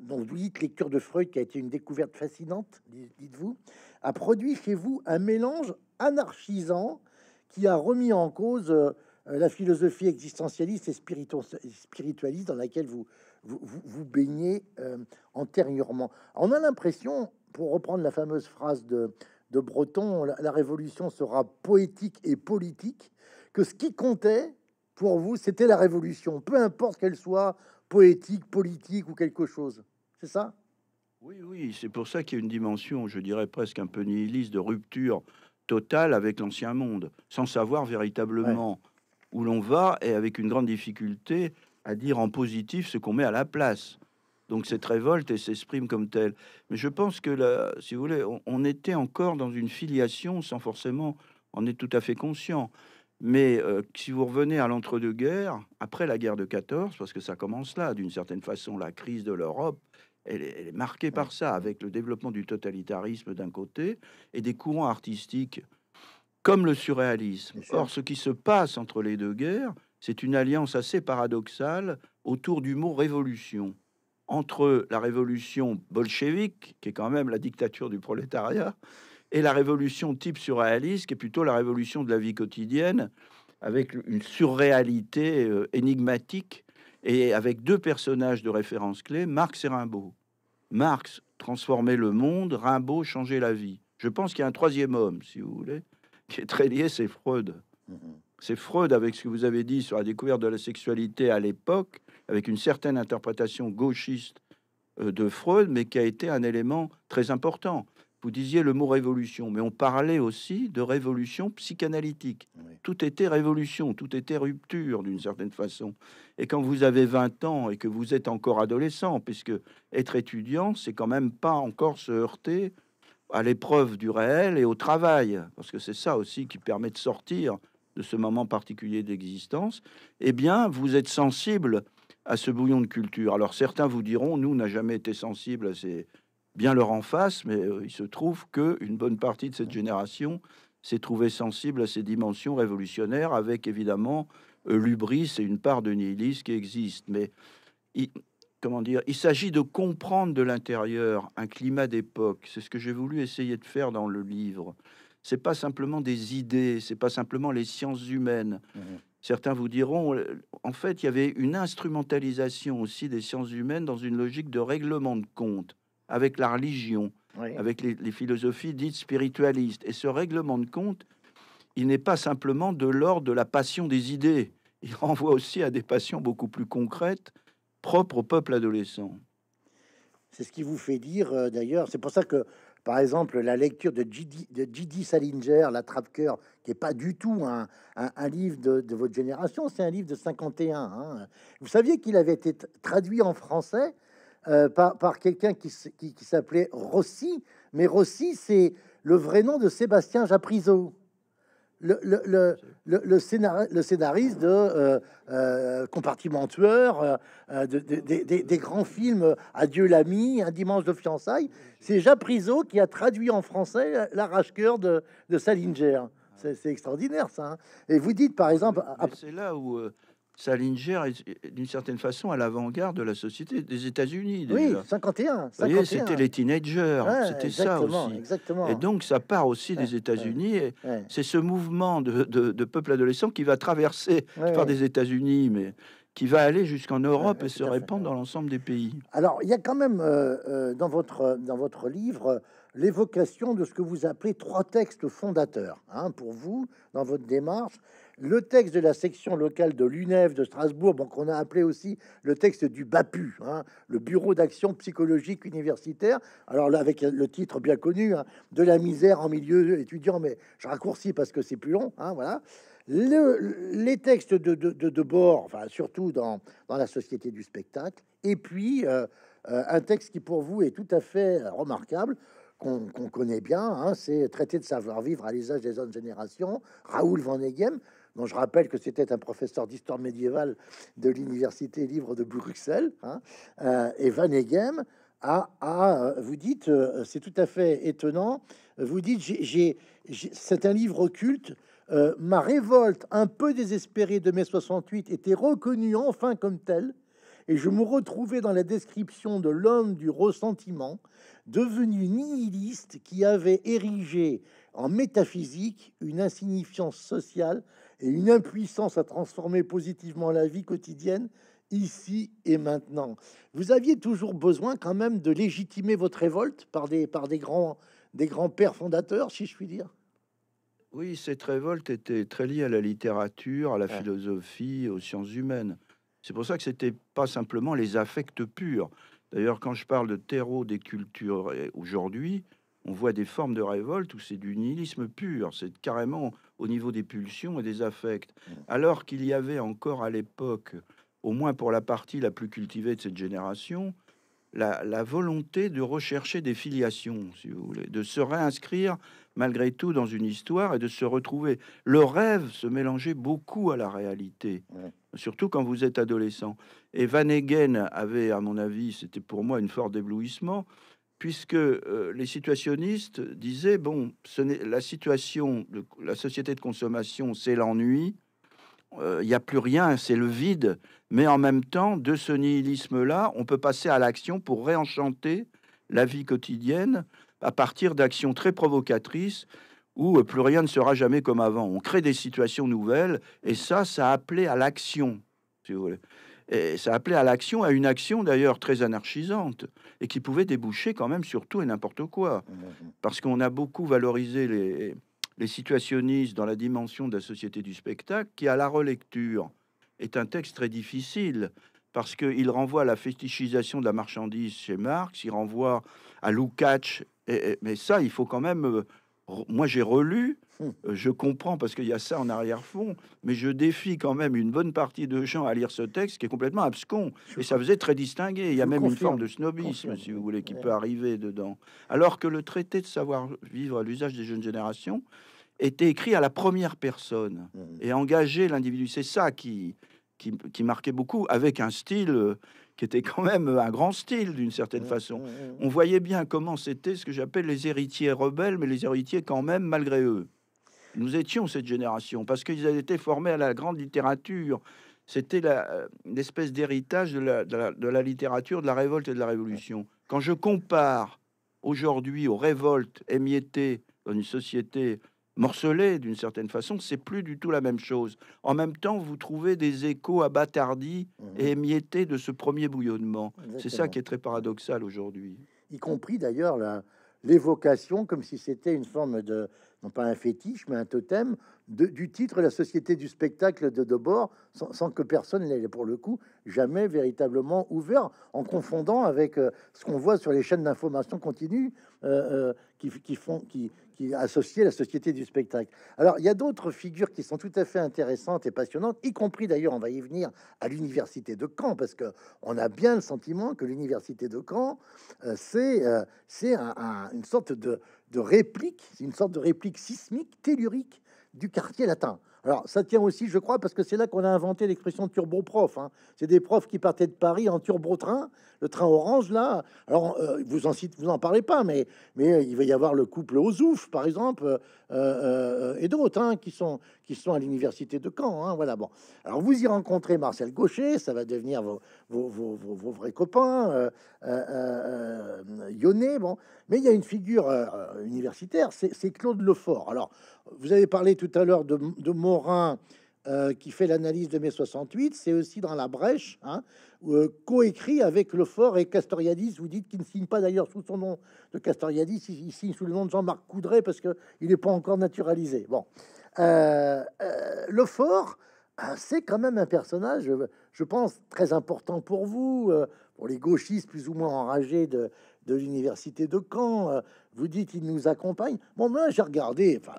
Speaker 1: dont vous dites lecture de Freud, qui a été une découverte fascinante, dites-vous, a produit chez vous un mélange anarchisant qui a remis en cause euh, la philosophie existentialiste et spiritualiste dans laquelle vous vous, baignez euh, antérieurement. On a l'impression, pour reprendre la fameuse phrase de, de Breton, la révolution sera poétique et politique, que ce qui comptait, pour vous, c'était la révolution, peu importe qu'elle soit poétique, politique ou quelque chose. C'est ça
Speaker 2: Oui, oui, c'est pour ça qu'il y a une dimension, je dirais presque un peu nihiliste, de rupture totale avec l'ancien monde, sans savoir véritablement où l'on va et avec une grande difficulté à dire en positif ce qu'on met à la place. Donc cette révolte et s'exprime comme telle. Mais je pense que là, si vous voulez, on, on était encore dans une filiation sans forcément en être tout à fait conscient. Mais euh, si vous revenez à l'entre-deux-guerres, après la guerre de 14, parce que ça commence là, d'une certaine façon, la crise de l'Europe, elle, elle, est marquée par ça, avec le développement du totalitarisme d'un côté et des courants artistiques comme le surréalisme. Or, ce qui se passe entre les deux guerres, c'est une alliance assez paradoxale autour du mot révolution. Entre la révolution bolchevique, qui est quand même la dictature du prolétariat, et la révolution type surréaliste, qui est plutôt la révolution de la vie quotidienne, avec une surréalité euh, énigmatique, et avec deux personnages de référence clés, Marx et Rimbaud. Marx transformait le monde, Rimbaud changeait la vie. Je pense qu'il y a un troisième homme, si vous voulez, qui est très lié, c'est Freud. Mm-hmm. C'est Freud, avec ce que vous avez dit sur la découverte de la sexualité à l'époque, avec une certaine interprétation gauchiste euh, de Freud, mais qui a été un élément très important. Vous disiez le mot révolution, mais on parlait aussi de révolution psychanalytique. Tout était révolution, tout était rupture d'une certaine façon. Et quand vous avez 20 ans et que vous êtes encore adolescent, puisque être étudiant, c'est quand même pas encore se heurter à l'épreuve du réel et au travail, parce que c'est ça aussi qui permet de sortir de ce moment particulier d'existence, eh bien, vous êtes sensible à ce bouillon de culture. Alors certains vous diront, nous, on n'a jamais été sensible à ces bien leur en face, mais euh, il se trouve que une bonne partie de cette génération s'est trouvée sensible à ces dimensions révolutionnaires, avec évidemment euh, l'ubris et une part de nihilisme qui existe. Mais il, comment dire, il s'agit de comprendre de l'intérieur un climat d'époque. C'est ce que j'ai voulu essayer de faire dans le livre. C'est pas simplement des idées, c'est pas simplement les sciences humaines. Mhm. Certains vous diront, euh, en fait, il y avait une instrumentalisation aussi des sciences humaines dans une logique de règlement de compte avec la religion, avec les, philosophies dites spiritualistes. Et ce règlement de compte, il n'est pas simplement de l'ordre de la passion des idées. Il renvoie aussi à des passions beaucoup plus concrètes, propres au peuple adolescent. C'est ce qui vous fait dire, euh, d'ailleurs, c'est pour
Speaker 1: ça que, par exemple, la lecture de Gidi Salinger, La Trappe-Cœur, qui n'est pas du tout un, livre de, votre génération, c'est un livre de 51. Hein. Vous saviez qu'il avait été traduit en français euh, par, quelqu'un qui, s'appelait Rossi, mais Rossi, c'est le vrai nom de Sébastien Japrizo, Le, le, le, scénariste de euh, euh Compartiment Tueur, euh, des grands films Adieu l'ami, Un dimanche de fiançailles, c'est Japrizo qui a traduit en français l'arrache-coeur de, Salinger. C'est extraordinaire ça. Hein. Et vous dites par exemple.
Speaker 2: C'est là où Salinger est d'une certaine façon à l'avant-garde de la société des États-Unis. Oui,
Speaker 1: 51. voyez, C'était les
Speaker 2: teenagers, c'était ça aussi. Exactement. Et donc ça part aussi des États-Unis. c'est ce mouvement de, peuple adolescent qui va traverser par des États-Unis, mais qui va aller jusqu'en Europe et se répandre dans l'ensemble des pays.
Speaker 1: Alors il y a quand même euh, euh, dans votre dans votre livre l'évocation de ce que vous appelez trois textes fondateurs. Hein, pour vous, dans votre démarche, le texte de la section locale de l'UNEF de Strasbourg, bon, qu'on a appelé aussi le texte du BAPU, hein, le Bureau d'action psychologique universitaire, alors là avec le titre bien connu, hein, de la misère en milieu étudiant, mais je raccourcis parce que c'est plus long, hein, voilà. les textes de, de, de, bord, enfin, surtout dans, dans, la société du spectacle, et puis euh, euh, un texte qui pour vous est tout à fait remarquable, qu'on connaît bien, hein, c'est Traité de savoir-vivre à l'usage des autres générations, Raoul Van Eghem, dont je rappelle que c'était un professeur d'histoire médiévale de l'Université libre de Bruxelles, hein, euh, et Van Eghem a, euh, vous dites, euh, c'est tout à fait étonnant, vous dites, c'est un livre occulte, ma révolte un peu désespérée de mai 68 était reconnue enfin comme telle, et je me retrouvais dans la description de l'homme du ressentiment, devenu nihiliste qui avait érigé en métaphysique une insignifiance sociale et une impuissance à transformer positivement la vie quotidienne ici et maintenant. Vous aviez toujours besoin quand même de légitimer votre révolte par des, des grands des grands-pères fondateurs, si je puis dire.
Speaker 2: Oui, cette révolte était très liée à la littérature, à la ah. philosophie, aux sciences humaines. C'est pour ça que c'était pas simplement les affects purs. D'ailleurs, quand je parle de terreau des cultures euh, aujourd'hui, on voit des formes de révolte où c'est du nihilisme pur, c'est carrément au niveau des pulsions et des affects. Mm. Alors qu'il y avait encore à l'époque, au moins pour la partie la plus cultivée de cette génération, la, la, volonté de rechercher des filiations, si vous voulez, de se réinscrire malgré tout dans une histoire et de se retrouver. Le rêve se mélangeait beaucoup à la réalité, surtout quand vous êtes adolescent. Et Van Egen avait, à mon avis, c'était pour moi une forte déblouissement, puisque euh, les situationnistes disaient bon, la situation, de, la société de consommation, c'est l'ennui. Euh, il n'y a plus rien, c'est le vide. Mais en même temps, de ce nihilisme-là, on peut passer à l'action pour réenchanter la vie quotidienne à partir d'actions très provocatrices où euh, plus rien ne sera jamais comme avant. On crée des situations nouvelles et ça, ça appelait à l'action, Et ça appelait à l'action, à une action d'ailleurs très anarchisante et qui pouvait déboucher quand même sur tout et n'importe quoi. Parce qu'on a beaucoup valorisé les, les situationnistes dans la dimension de la société du spectacle qui, à la relecture, est un texte très difficile parce qu'il renvoie à la fétichisation de la marchandise chez Marx, il renvoie à Lukács mais ça, il faut quand même. Euh, moi, j'ai relu, hmm. euh, je comprends parce qu'il y a ça en arrière-fond, mais je défie quand même une bonne partie de gens à lire ce texte qui est complètement abscon. Et ça faisait très distingué. Il y a même une forme de snobisme, si vous voulez, qui peut arriver dedans. Alors que le traité de savoir-vivre à l'usage des jeunes générations était écrit à la première personne hmm. et engagé l'individu. C'est ça qui, qui, qui, marquait beaucoup, avec un style euh, qui était quand même un grand style d'une certaine façon. On voyait bien comment c'était ce que j'appelle les héritiers rebelles, mais les héritiers quand même malgré eux. Nous étions cette génération parce qu'ils avaient été formés à la grande littérature. C'était euh, l'espèce d'héritage de la, de la, littérature, de la révolte et de la révolution. Quand je compare aujourd'hui aux révoltes émiettées dans une société Morceler, d'une certaine façon, c'est plus du tout la même chose. En même temps, vous trouvez des échos abattardis mhm. et émiettés de ce premier bouillonnement. C'est ça qui est très paradoxal aujourd'hui. Y compris d'ailleurs
Speaker 1: l'évocation, comme si c'était une forme de, non pas un fétiche, mais un totem du titre La Société du spectacle de Debord, sans, sans que personne n'ait pour le coup jamais véritablement ouvert, en confondant avec euh, ce qu'on voit sur les chaînes d'information continue euh, euh, qui, qui, font, qui, qui associent la société du spectacle. Alors, il y a d'autres figures qui sont tout à fait intéressantes et passionnantes, y compris d'ailleurs, on va y venir, à l'université de Caen, parce que on a bien le sentiment que l'université de Caen, c'est c'est une sorte de, de réplique, une sorte de réplique sismique, tellurique du quartier latin. Alors, ça tient aussi, je crois, parce que c'est là qu'on a inventé l'expression turbo Hein. C'est des profs qui partaient de Paris en turbo-train, le train orange, là. Alors, euh, vous en citez, vous en parlez pas, mais, mais euh, il va y avoir le couple aux ouf, par exemple, euh, et d'autres hein, qui, sont, qui sont à l'université de Caen. Hein, voilà, bon. Alors vous y rencontrez Marcel Gaucher, ça va devenir vos, vrais copains, euh, euh, euh, euh, Yonnet, bon. Mais il y a une figure universitaire, c'est Claude Lefort. Alors, vous avez parlé tout à l'heure de, Morin. qui fait l'analyse de mai 68, c'est aussi dans la brèche, hein, coécrit avec Lefort et Castoriadis. Vous dites qu'il ne signe pas d'ailleurs sous son nom de Castoriadis, il, signe sous le nom de Jean-Marc Coudray parce que il n'est pas encore naturalisé. Bon, euh, euh, le fort, euh, c'est quand même un personnage, je pense, très important pour vous, pour les gauchistes plus ou moins enragés de, l'université de Caen. Vous dites qu'il nous accompagne. Bon, moi j'ai regardé, enfin,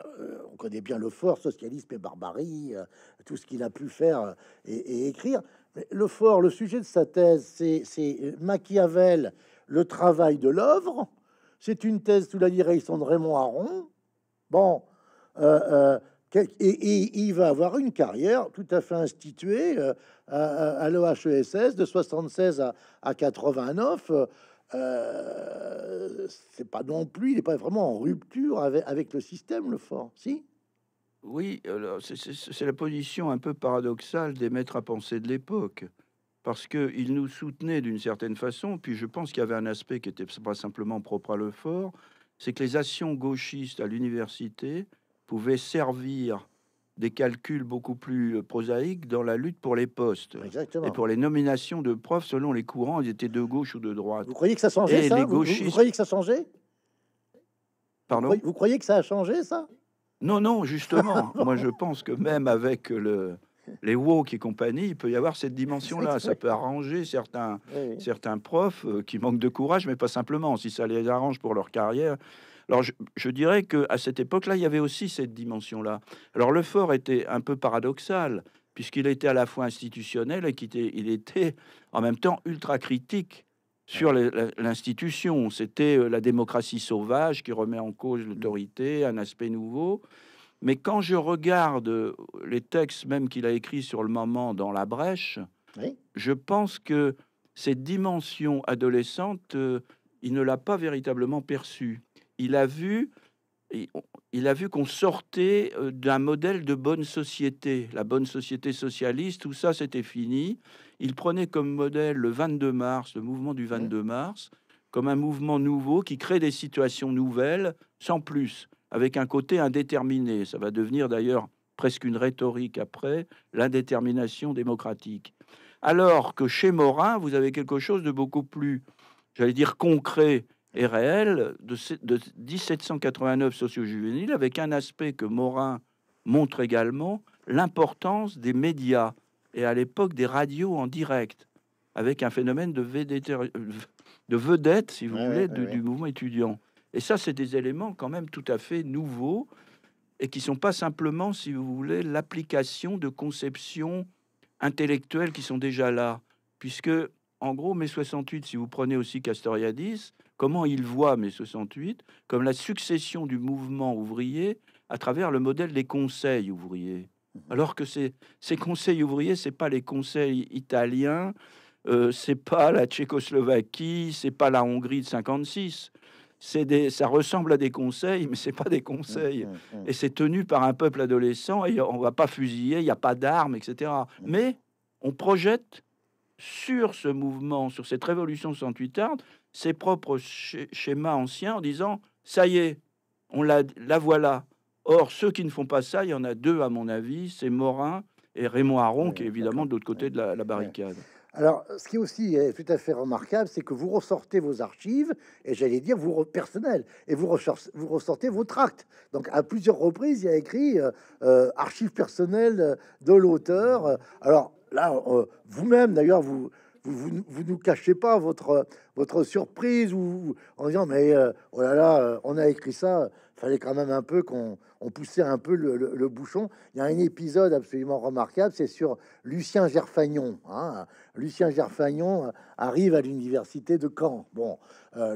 Speaker 1: on connaît bien le fort, socialisme et barbarie, tout ce qu'il a pu faire et, écrire. le fort, le sujet de sa thèse, c'est Machiavel, le travail de l'œuvre. C'est une thèse sous la direction de Raymond Aron. Bon, et, il va avoir une carrière tout à fait instituée euh, à, à l'OHESS de 76 à, 89. Euh, c'est pas non plus, il n'est pas vraiment en rupture avec, le système, le fort, si
Speaker 2: Oui, c'est la position un peu paradoxale des maîtres à penser de l'époque, parce qu'ils nous soutenaient d'une certaine façon, puis je pense qu'il y avait un aspect qui était pas simplement propre à le fort, c'est que les actions gauchistes à l'université pouvait servir des calculs beaucoup plus euh, prosaïques dans la lutte pour les postes et pour les nominations de profs selon les courants, ils étaient de gauche ou de droite. Vous croyez que ça changeait ça vous, croyez que ça changeait Pardon. Vous croyez que ça a changé ça Non, non, justement. moi, je pense que même avec le les woke et compagnie, il peut y avoir cette dimension-là. Ça peut arranger certains, certains profs euh, qui manquent de courage, mais pas simplement. Si ça les arrange pour leur carrière, alors je, dirais que à cette époque-là, il y avait aussi cette dimension-là. Alors le fort était un peu paradoxal puisqu'il était à la fois institutionnel et qu'il était, il était en même temps ultra critique sur l'institution. C'était euh, la démocratie sauvage qui remet en cause mmh. l'autorité, un aspect nouveau. Mais quand je regarde euh, les textes même qu'il a écrits sur le moment dans La Brèche, je pense que cette dimension adolescente, euh, il ne l'a pas véritablement perçue il a vu, il a vu qu'on sortait euh, d'un modèle de bonne société, la bonne société socialiste, tout ça c'était fini. Il prenait comme modèle le 22 mars, le mouvement du 22 mars, comme un mouvement nouveau qui crée des situations nouvelles, sans plus, avec un côté indéterminé. Ça va devenir d'ailleurs presque une rhétorique après, l'indétermination démocratique. Alors que chez Morin, vous avez quelque chose de beaucoup plus, j'allais dire, concret et réel de, 1789 socio-juvénile, avec un aspect que Morin montre également, l'importance des médias, et à l'époque des radios en direct, avec un phénomène de, de vedette, si vous voulez, du mouvement étudiant. Et ça, c'est des éléments quand même tout à fait nouveaux, et qui sont pas simplement, si vous voulez, l'application de conceptions intellectuelles qui sont déjà là, puisque, en gros, mai 68, si vous prenez aussi Castoriadis, comment il voit mai 68 comme la succession du mouvement ouvrier à travers le modèle des conseils ouvriers. Mhm. Alors que ces, ces conseils ouvriers, c'est pas les conseils italiens, euh, c'est pas la Tchécoslovaquie, c'est pas la Hongrie de 56. Des, ça ressemble à des conseils, mais c'est pas des conseils. Mhm, mhm, et c'est tenu par un peuple adolescent. Et on va pas fusiller, il n'y a pas d'armes, etc. Mais on projette sur ce mouvement, sur cette révolution 68 ans, ses propres schémas anciens en disant ça y est, on la, la voilà. Or, ceux qui ne font pas ça, il y en a deux, à mon avis, c'est Morin et Raymond Aron, qui est évidemment de l'autre côté de la, barricade.
Speaker 1: Alors, ce qui est aussi tout à fait remarquable, c'est que vous ressortez vos archives, et j'allais dire vous personnels, et vous, vous ressortez vos tracts. Donc, à plusieurs reprises, il a écrit euh, euh, archives personnelles de l'auteur. Alors là, euh, vous-même, d'ailleurs, vous, vous, ne nous cachez pas votre, votre surprise ou en disant mais euh, oh là là, euh, on a écrit ça, fallait quand même un peu qu'on on poussait un peu le, bouchon. Il y a un épisode absolument remarquable, c'est sur Lucien Gerfagnon. Hein. Lucien Gerfagnon euh, arrive à l'université de Caen. Bon,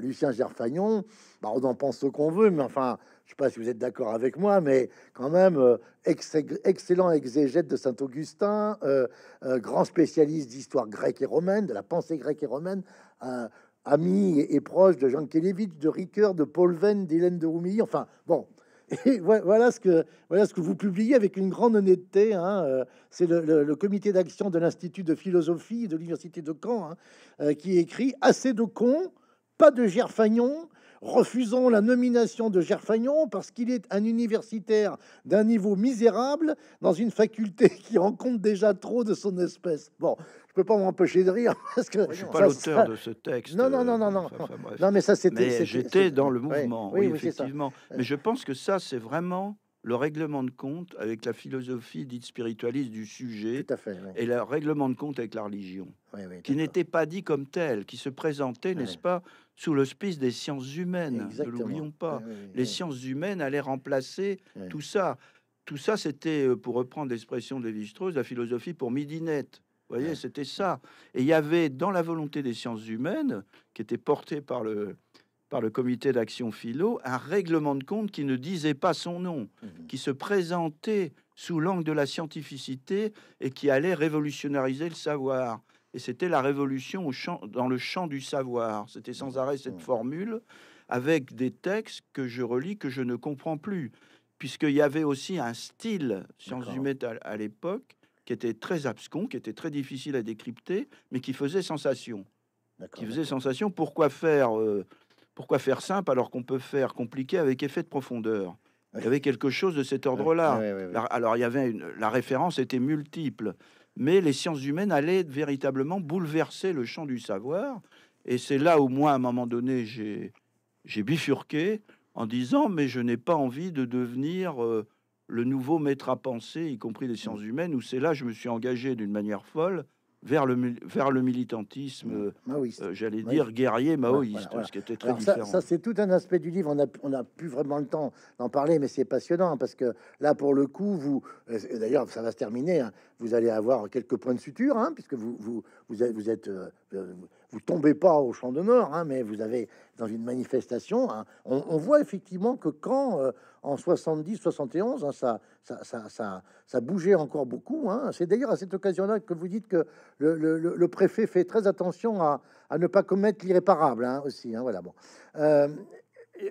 Speaker 1: Lucien Gerfagnon, bah, on en pense ce qu'on veut, mais enfin, je sais pas si vous êtes d'accord avec moi, mais quand même, euh, excellent exégète de Saint Augustin, euh, euh, grand spécialiste d'histoire grecque et romaine, de la pensée grecque et romaine, ami et, proche de Jean Kelevitch, de Ricoeur, de Paul Venn, d'Hélène de Roumilly, enfin bon. voilà ce, que, voilà ce que vous publiez avec une grande honnêteté. Hein, c'est le, comité d'action de l'Institut de philosophie de l'Université de Caen hein, qui écrit Assez de cons, pas de gerfagnon, « Refusons la nomination de Gerfagnon parce qu'il est un universitaire d'un niveau misérable dans une faculté qui en compte déjà trop de son espèce. Bon, je peux pas m'empêcher de rire parce que je suis pas l'auteur de ce texte. Non, non, euh, non, non, non. mais ça c'était. J'étais dans le mouvement, oui, effectivement.
Speaker 2: Mais je pense que ça, c'est vraiment le règlement de compte avec la philosophie dite spiritualiste du sujet et le règlement de compte avec la religion, qui n'était pas dit comme tel, qui se présentait, n'est-ce pas, sous l'hospice des sciences humaines. Ne l'oublions pas. les sciences humaines allaient remplacer tout ça. Tout ça, c'était, euh, pour reprendre l'expression de Lévi-Strauss, la philosophie pour midi net. Vous voyez, c'était ça. Et il y avait dans la volonté des sciences humaines, qui était portée par le, par le comité d'action philo, un règlement de compte qui ne disait pas son nom, mhm. qui se présentait sous l'angle de la scientificité et qui allait révolutionnariser le savoir et c'était la révolution au champ, dans le champ du savoir. C'était sans arrêt cette formule, avec des textes que je relis, que je ne comprends plus, puisqu'il y avait aussi un style sciences du Métal, à l'époque qui était très abscon, qui était très difficile à décrypter, mais qui faisait sensation. Qui faisait sensation. Pourquoi faire, euh, pourquoi faire simple alors qu'on peut faire compliqué avec effet de profondeur Il y avait quelque chose de cet ordre-là. alors, il y avait une, la référence était multiple mais les sciences humaines allaient véritablement bouleverser le champ du savoir. Et c'est là où moi, à un moment donné, j'ai bifurqué en disant, mais je n'ai pas envie de devenir euh, le nouveau maître à penser, y compris des sciences humaines, où c'est là que je me suis engagé d'une manière folle vers le, vers le militantisme, euh, j'allais dire guerrier maoïste, ce qui était très différent. Ça,
Speaker 1: c'est tout un aspect du livre. On n'a on a plus vraiment le temps d'en parler, mais c'est passionnant parce que là, pour le coup, vous euh, d'ailleurs, ça va se terminer. Hein. vous allez avoir quelques points de suture, hein, puisque vous, vous, vous êtes. Euh, vous tombez pas au champ de mort, hein, mais vous avez dans une manifestation, hein, on, voit effectivement que quand euh, en 70-71, hein, ça, ça, ça, bougeait encore beaucoup. C'est d'ailleurs à cette occasion-là que vous dites que le, préfet fait très attention à, ne pas commettre l'irréparable aussi. voilà, bon. Euh,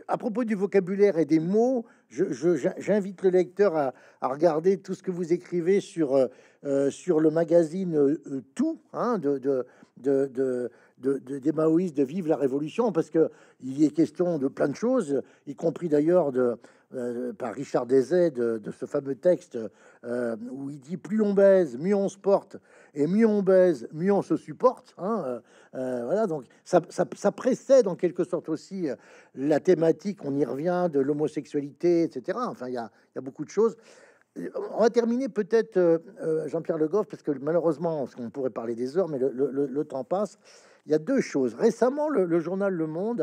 Speaker 1: à propos du vocabulaire et des mots, j'invite le lecteur à, regarder tout ce que vous écrivez sur, euh, sur le magazine Tout de, de, de de, des maoïstes de vivre la révolution, parce il y est question de plein de choses, y compris d'ailleurs de, euh, par Richard Desay de, de, ce fameux texte euh, où il dit plus on baise, mieux on se porte, et mieux on baise, mieux on se supporte. Hein, euh, voilà, donc ça, ça, précède en quelque sorte aussi la thématique, on y revient, de l'homosexualité, etc. Enfin, il y a, y a, beaucoup de choses. On va terminer peut-être, Jean-Pierre Le Goff, parce que malheureusement, on pourrait parler des heures, mais le, le temps passe il y a deux choses. Récemment, le, journal Le Monde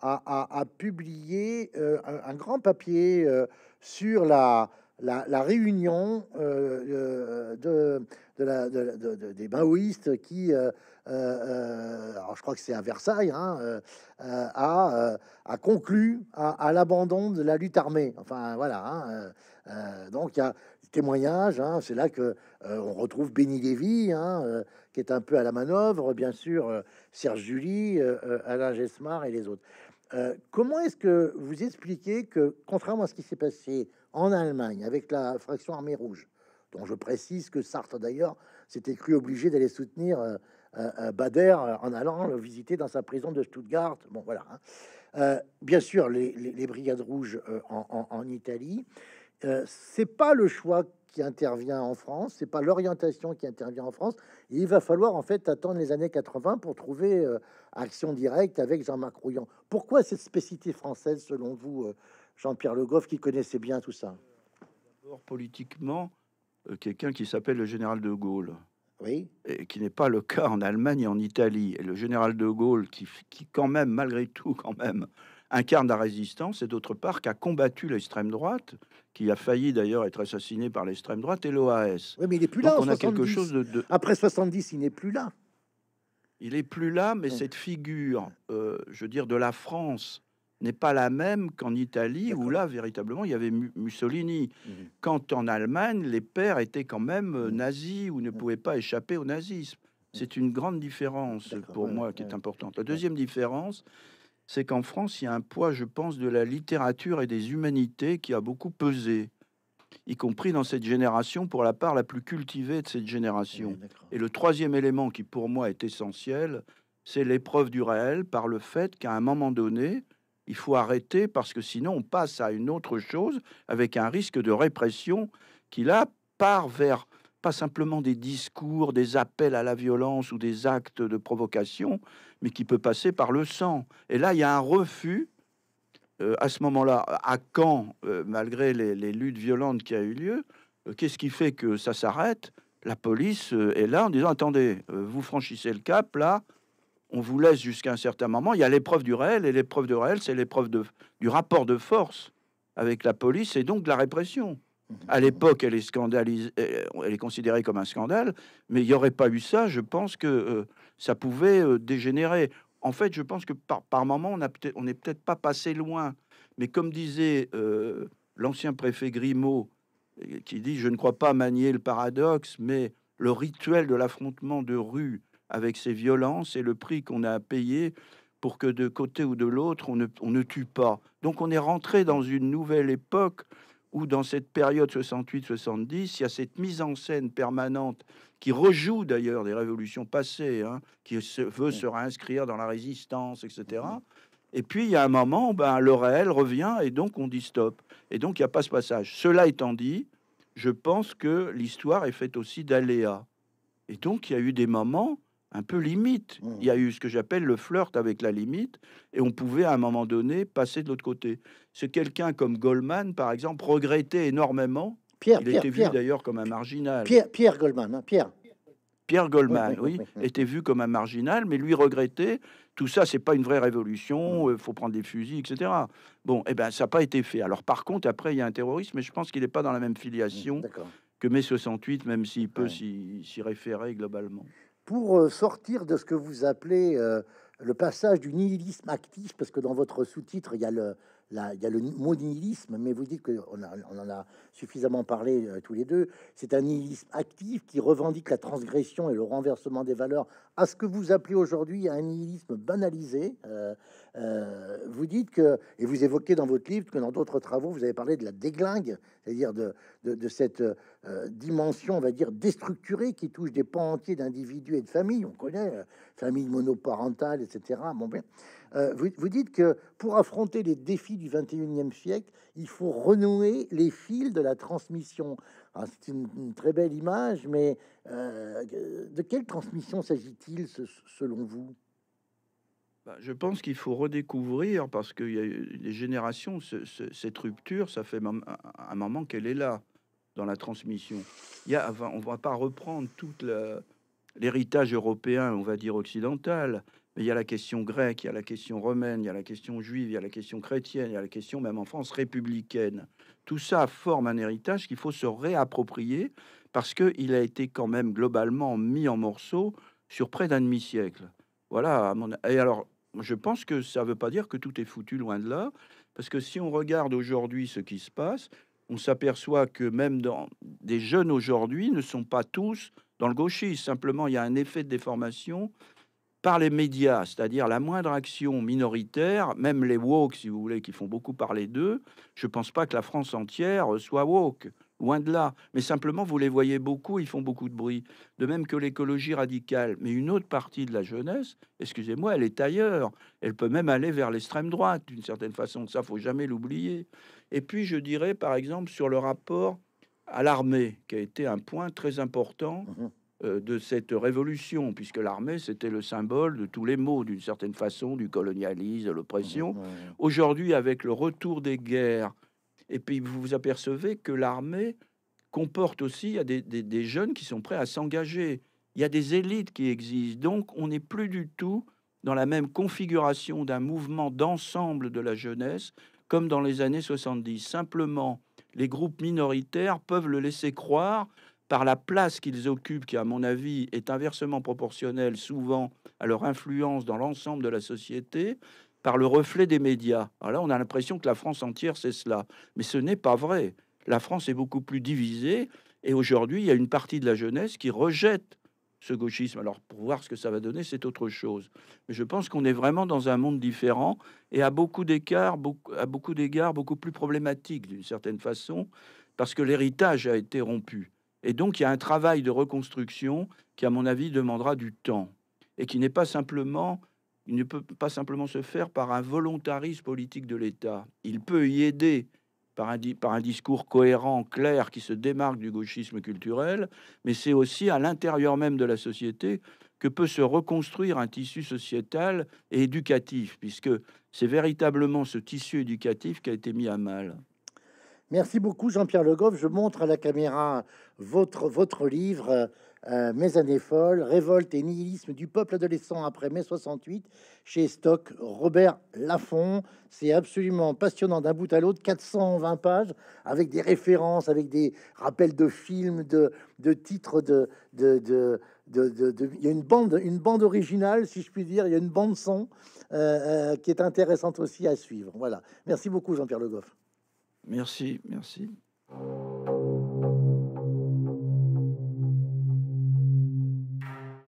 Speaker 1: a, publié euh, un, grand papier euh, sur la, la, réunion euh, de, la, de, des maoïstes qui, alors je crois que c'est à Versailles, hein, a, conclu à, l'abandon de la lutte armée. Enfin voilà. Hein, donc il y a témoignage. Hein, c'est là que on retrouve béni Lévy, est un peu à la manœuvre, bien sûr, euh, Serge Julie, euh, euh, Alain Gesmar et les autres. comment est-ce que vous expliquez que, contrairement à ce qui s'est passé en Allemagne avec la fraction armée rouge, dont je précise que Sartre d'ailleurs s'était cru obligé d'aller soutenir Bader en allant le visiter dans sa prison de Stuttgart, bon voilà, hein. bien sûr les, brigades rouges en, en, Italie, c'est pas le choix qui intervient en France, c'est pas l'orientation qui intervient en France. il va falloir en fait attendre les années 80 pour trouver euh, action directe avec Jean-Marc Rouillon. Pourquoi cette spécificité française, selon vous, euh, Jean-Pierre Le Goff, qui connaissait bien tout ça
Speaker 2: D'abord, politiquement, euh, quelqu'un qui s'appelle le général de Gaulle. Oui. Et qui n'est pas le cas en Allemagne et en Italie. Et le général de Gaulle, qui, qui quand même, malgré tout, quand même, incarne la résistance, et d'autre part qui a combattu l'extrême droite, qui a failli d'ailleurs être assassiné par l'extrême droite, et l'OAS. mais il plus là. Après 70, il n'est plus là. Il n'est plus là, mais cette figure, euh, je veux dire, de la France n'est pas la même qu'en Italie, où là, véritablement, il y avait Mussolini. Mhm. Quand en Allemagne, les pères étaient quand même euh, mhm. nazis ou ne pouvaient pas échapper au nazisme. C'est une grande différence pour moi qui est importante. La deuxième différence, c'est qu'en France, il y a un poids, je pense, de la littérature et des humanités qui a beaucoup pesé, y compris dans cette génération, pour la part la plus cultivée de cette génération. Eh et le troisième élément qui, pour moi, est essentiel, c'est l'épreuve du réel par le fait qu'à un moment donné, il faut arrêter parce que sinon on passe à une autre chose avec un risque de répression qui là part vers simplement des discours, des appels à la violence ou des actes de provocation, mais qui peut passer par le sang. Et là, il y a un refus. Euh, à ce moment-là, à quand, euh, malgré les, luttes violentes qui a eu lieu, euh, qu'est-ce qui fait que ça s'arrête La police est là en disant attendez, vous franchissez le cap, là, on vous laisse jusqu'à un certain moment. Il y a l'épreuve du réel, et l'épreuve du réel, c'est l'épreuve du rapport de force avec la police et donc de la répression. À l'époque, elle est scandalisée, euh, elle est considérée comme un scandale, mais il n'y aurait pas eu ça, je pense que euh, ça pouvait euh, dégénérer. En fait, je pense que par, moment, on n'est peut être pas passé loin. Mais comme disait l'ancien préfet Grimaud, qui dit Je ne crois pas manier le paradoxe, mais le rituel de l'affrontement de rue avec ses violences et le prix qu'on a à payer pour que de côté ou de l'autre, on ne tue pas. Donc on est rentré dans une nouvelle époque où dans cette période 68-70, il y a cette mise en scène permanente qui rejoue d'ailleurs des révolutions passées, hein, qui se, veut mm. se réinscrire dans la résistance, etc. Mm. Et puis il y a un moment, ben, le réel revient et donc on dit stop. Et donc il n'y a pas ce passage. Cela étant dit, je pense que l'histoire est faite aussi d'aléas. Et donc il y a eu des moments un peu limite. Mmh. Il y a eu ce que j'appelle le flirt avec la limite, et on pouvait à un moment donné passer de l'autre côté. C'est quelqu'un comme Goldman, par exemple, regrettait énormément. Pierre, il était vu d'ailleurs comme un marginal. Pierre,
Speaker 1: Pierre Goldman, hein, Pierre.
Speaker 2: Pierre Goldman, oui, était vu comme un marginal, mais lui regrettait. Tout ça, c'est pas une vraie révolution. Il mmh. euh, faut prendre des fusils, etc. Bon, eh ben, ça n'a pas été fait. Alors, par contre, après, il y a un terrorisme, mais je pense qu'il n'est pas dans la même filiation mmh, que mai 68, même s'il peut s'y référer globalement
Speaker 1: pour euh, sortir de ce que vous appelez euh, le passage du nihilisme actif, parce que dans votre sous-titre, il y a le, il y a le mot nihilisme, mais vous dites qu'on on en a suffisamment parlé euh, tous les deux. C'est un nihilisme actif qui revendique la transgression et le renversement des valeurs à ce que vous appelez aujourd'hui un nihilisme banalisé. Euh, euh, vous dites que, et vous évoquez dans votre livre que dans d'autres travaux, vous avez parlé de la déglingue, c'est-à-dire de, cette dimension, on va dire, déstructurée qui touche des pans entiers d'individus et de familles. On connaît famille monoparentale, etc. Bon, bien. Euh, vous, dites que pour affronter les défis du 21e siècle, il faut renouer les fils de la transmission. Ah, c'est une, très belle image, mais euh, de quelle transmission s'agit-il selon vous
Speaker 2: bah, je pense qu'il faut redécouvrir, parce qu'il y a des générations, cette rupture, ça fait un moment qu'elle est là, dans la transmission. on ne va pas reprendre tout l'héritage européen, on va dire occidental, mais il y a la question grecque, il y a la question romaine, il y a la question juive, il y a la question chrétienne, il y a la question même en France républicaine. Tout ça forme un héritage qu'il faut se réapproprier parce qu'il a été quand même globalement mis en morceaux sur près d'un demi-siècle. Voilà. Et alors, je pense que ça ne veut pas dire que tout est foutu loin de là, parce que si on regarde aujourd'hui ce qui se passe, on s'aperçoit que même dans des jeunes aujourd'hui ne sont pas tous dans le gauchisme. Simplement, il y a un effet de déformation par les médias, c'est-à-dire la moindre action minoritaire, même les woke, si vous voulez, qui font beaucoup parler d'eux, je ne pense pas que la France entière euh, soit woke, loin de là. Mais simplement, vous les voyez beaucoup, ils font beaucoup de bruit. De même que l'écologie radicale. Mais une autre partie de la jeunesse, excusez-moi, elle est ailleurs. Elle peut même aller vers l'extrême droite, d'une certaine façon. Ça, faut jamais l'oublier. Et puis, je dirais, par exemple, sur le rapport à l'armée, qui a été un point très important. Mmh euh, de cette révolution, puisque l'armée, c'était le symbole de tous les maux, d'une certaine façon, du colonialisme, de l'oppression. Aujourd'hui, avec le retour des guerres, et puis vous vous apercevez que l'armée comporte aussi, des, des jeunes qui sont prêts à s'engager, il y a des élites qui existent, donc on n'est plus du tout dans la même configuration d'un mouvement d'ensemble de la jeunesse comme dans les années 70. Simplement, les groupes minoritaires peuvent le laisser croire par la place qu'ils occupent, qui à mon avis est inversement proportionnelle souvent à leur influence dans l'ensemble de la société, par le reflet des médias. Alors on a l'impression que la France entière, c'est cela. Mais ce n'est pas vrai. La France est beaucoup plus divisée. Et aujourd'hui, il y a une partie de la jeunesse qui rejette ce gauchisme. Alors, pour voir ce que ça va donner, c'est autre chose. Mais je pense qu'on est vraiment dans un monde différent et à beaucoup d'égards, beaucoup, à beaucoup d'égards, beaucoup plus problématique d'une certaine façon, parce que l'héritage a été rompu. Et donc, il y a un travail de reconstruction qui, à mon avis, demandera du temps et qui n'est pas simplement, il ne peut pas simplement se faire par un volontarisme politique de l'État. Il peut y aider par un, par un discours cohérent, clair, qui se démarque du gauchisme culturel, mais c'est aussi à l'intérieur même de la société que peut se reconstruire un tissu sociétal et éducatif, puisque c'est véritablement ce tissu éducatif qui a été mis à mal.
Speaker 1: Merci beaucoup, Jean-Pierre Le Goff. Je montre à la caméra votre, votre livre, euh, euh, Mes années folles, Révolte et nihilisme du peuple adolescent après mai 68, chez Stock, Robert Laffont. C'est absolument passionnant d'un bout à l'autre, 420 pages, avec des références, avec des rappels de films, de, de titres, de, de, de de, il y a une bande, une bande originale, si je puis dire, il y a une bande son euh, qui est intéressante aussi à suivre. Voilà. Merci beaucoup, Jean-Pierre Le
Speaker 2: Goff. Merci, merci.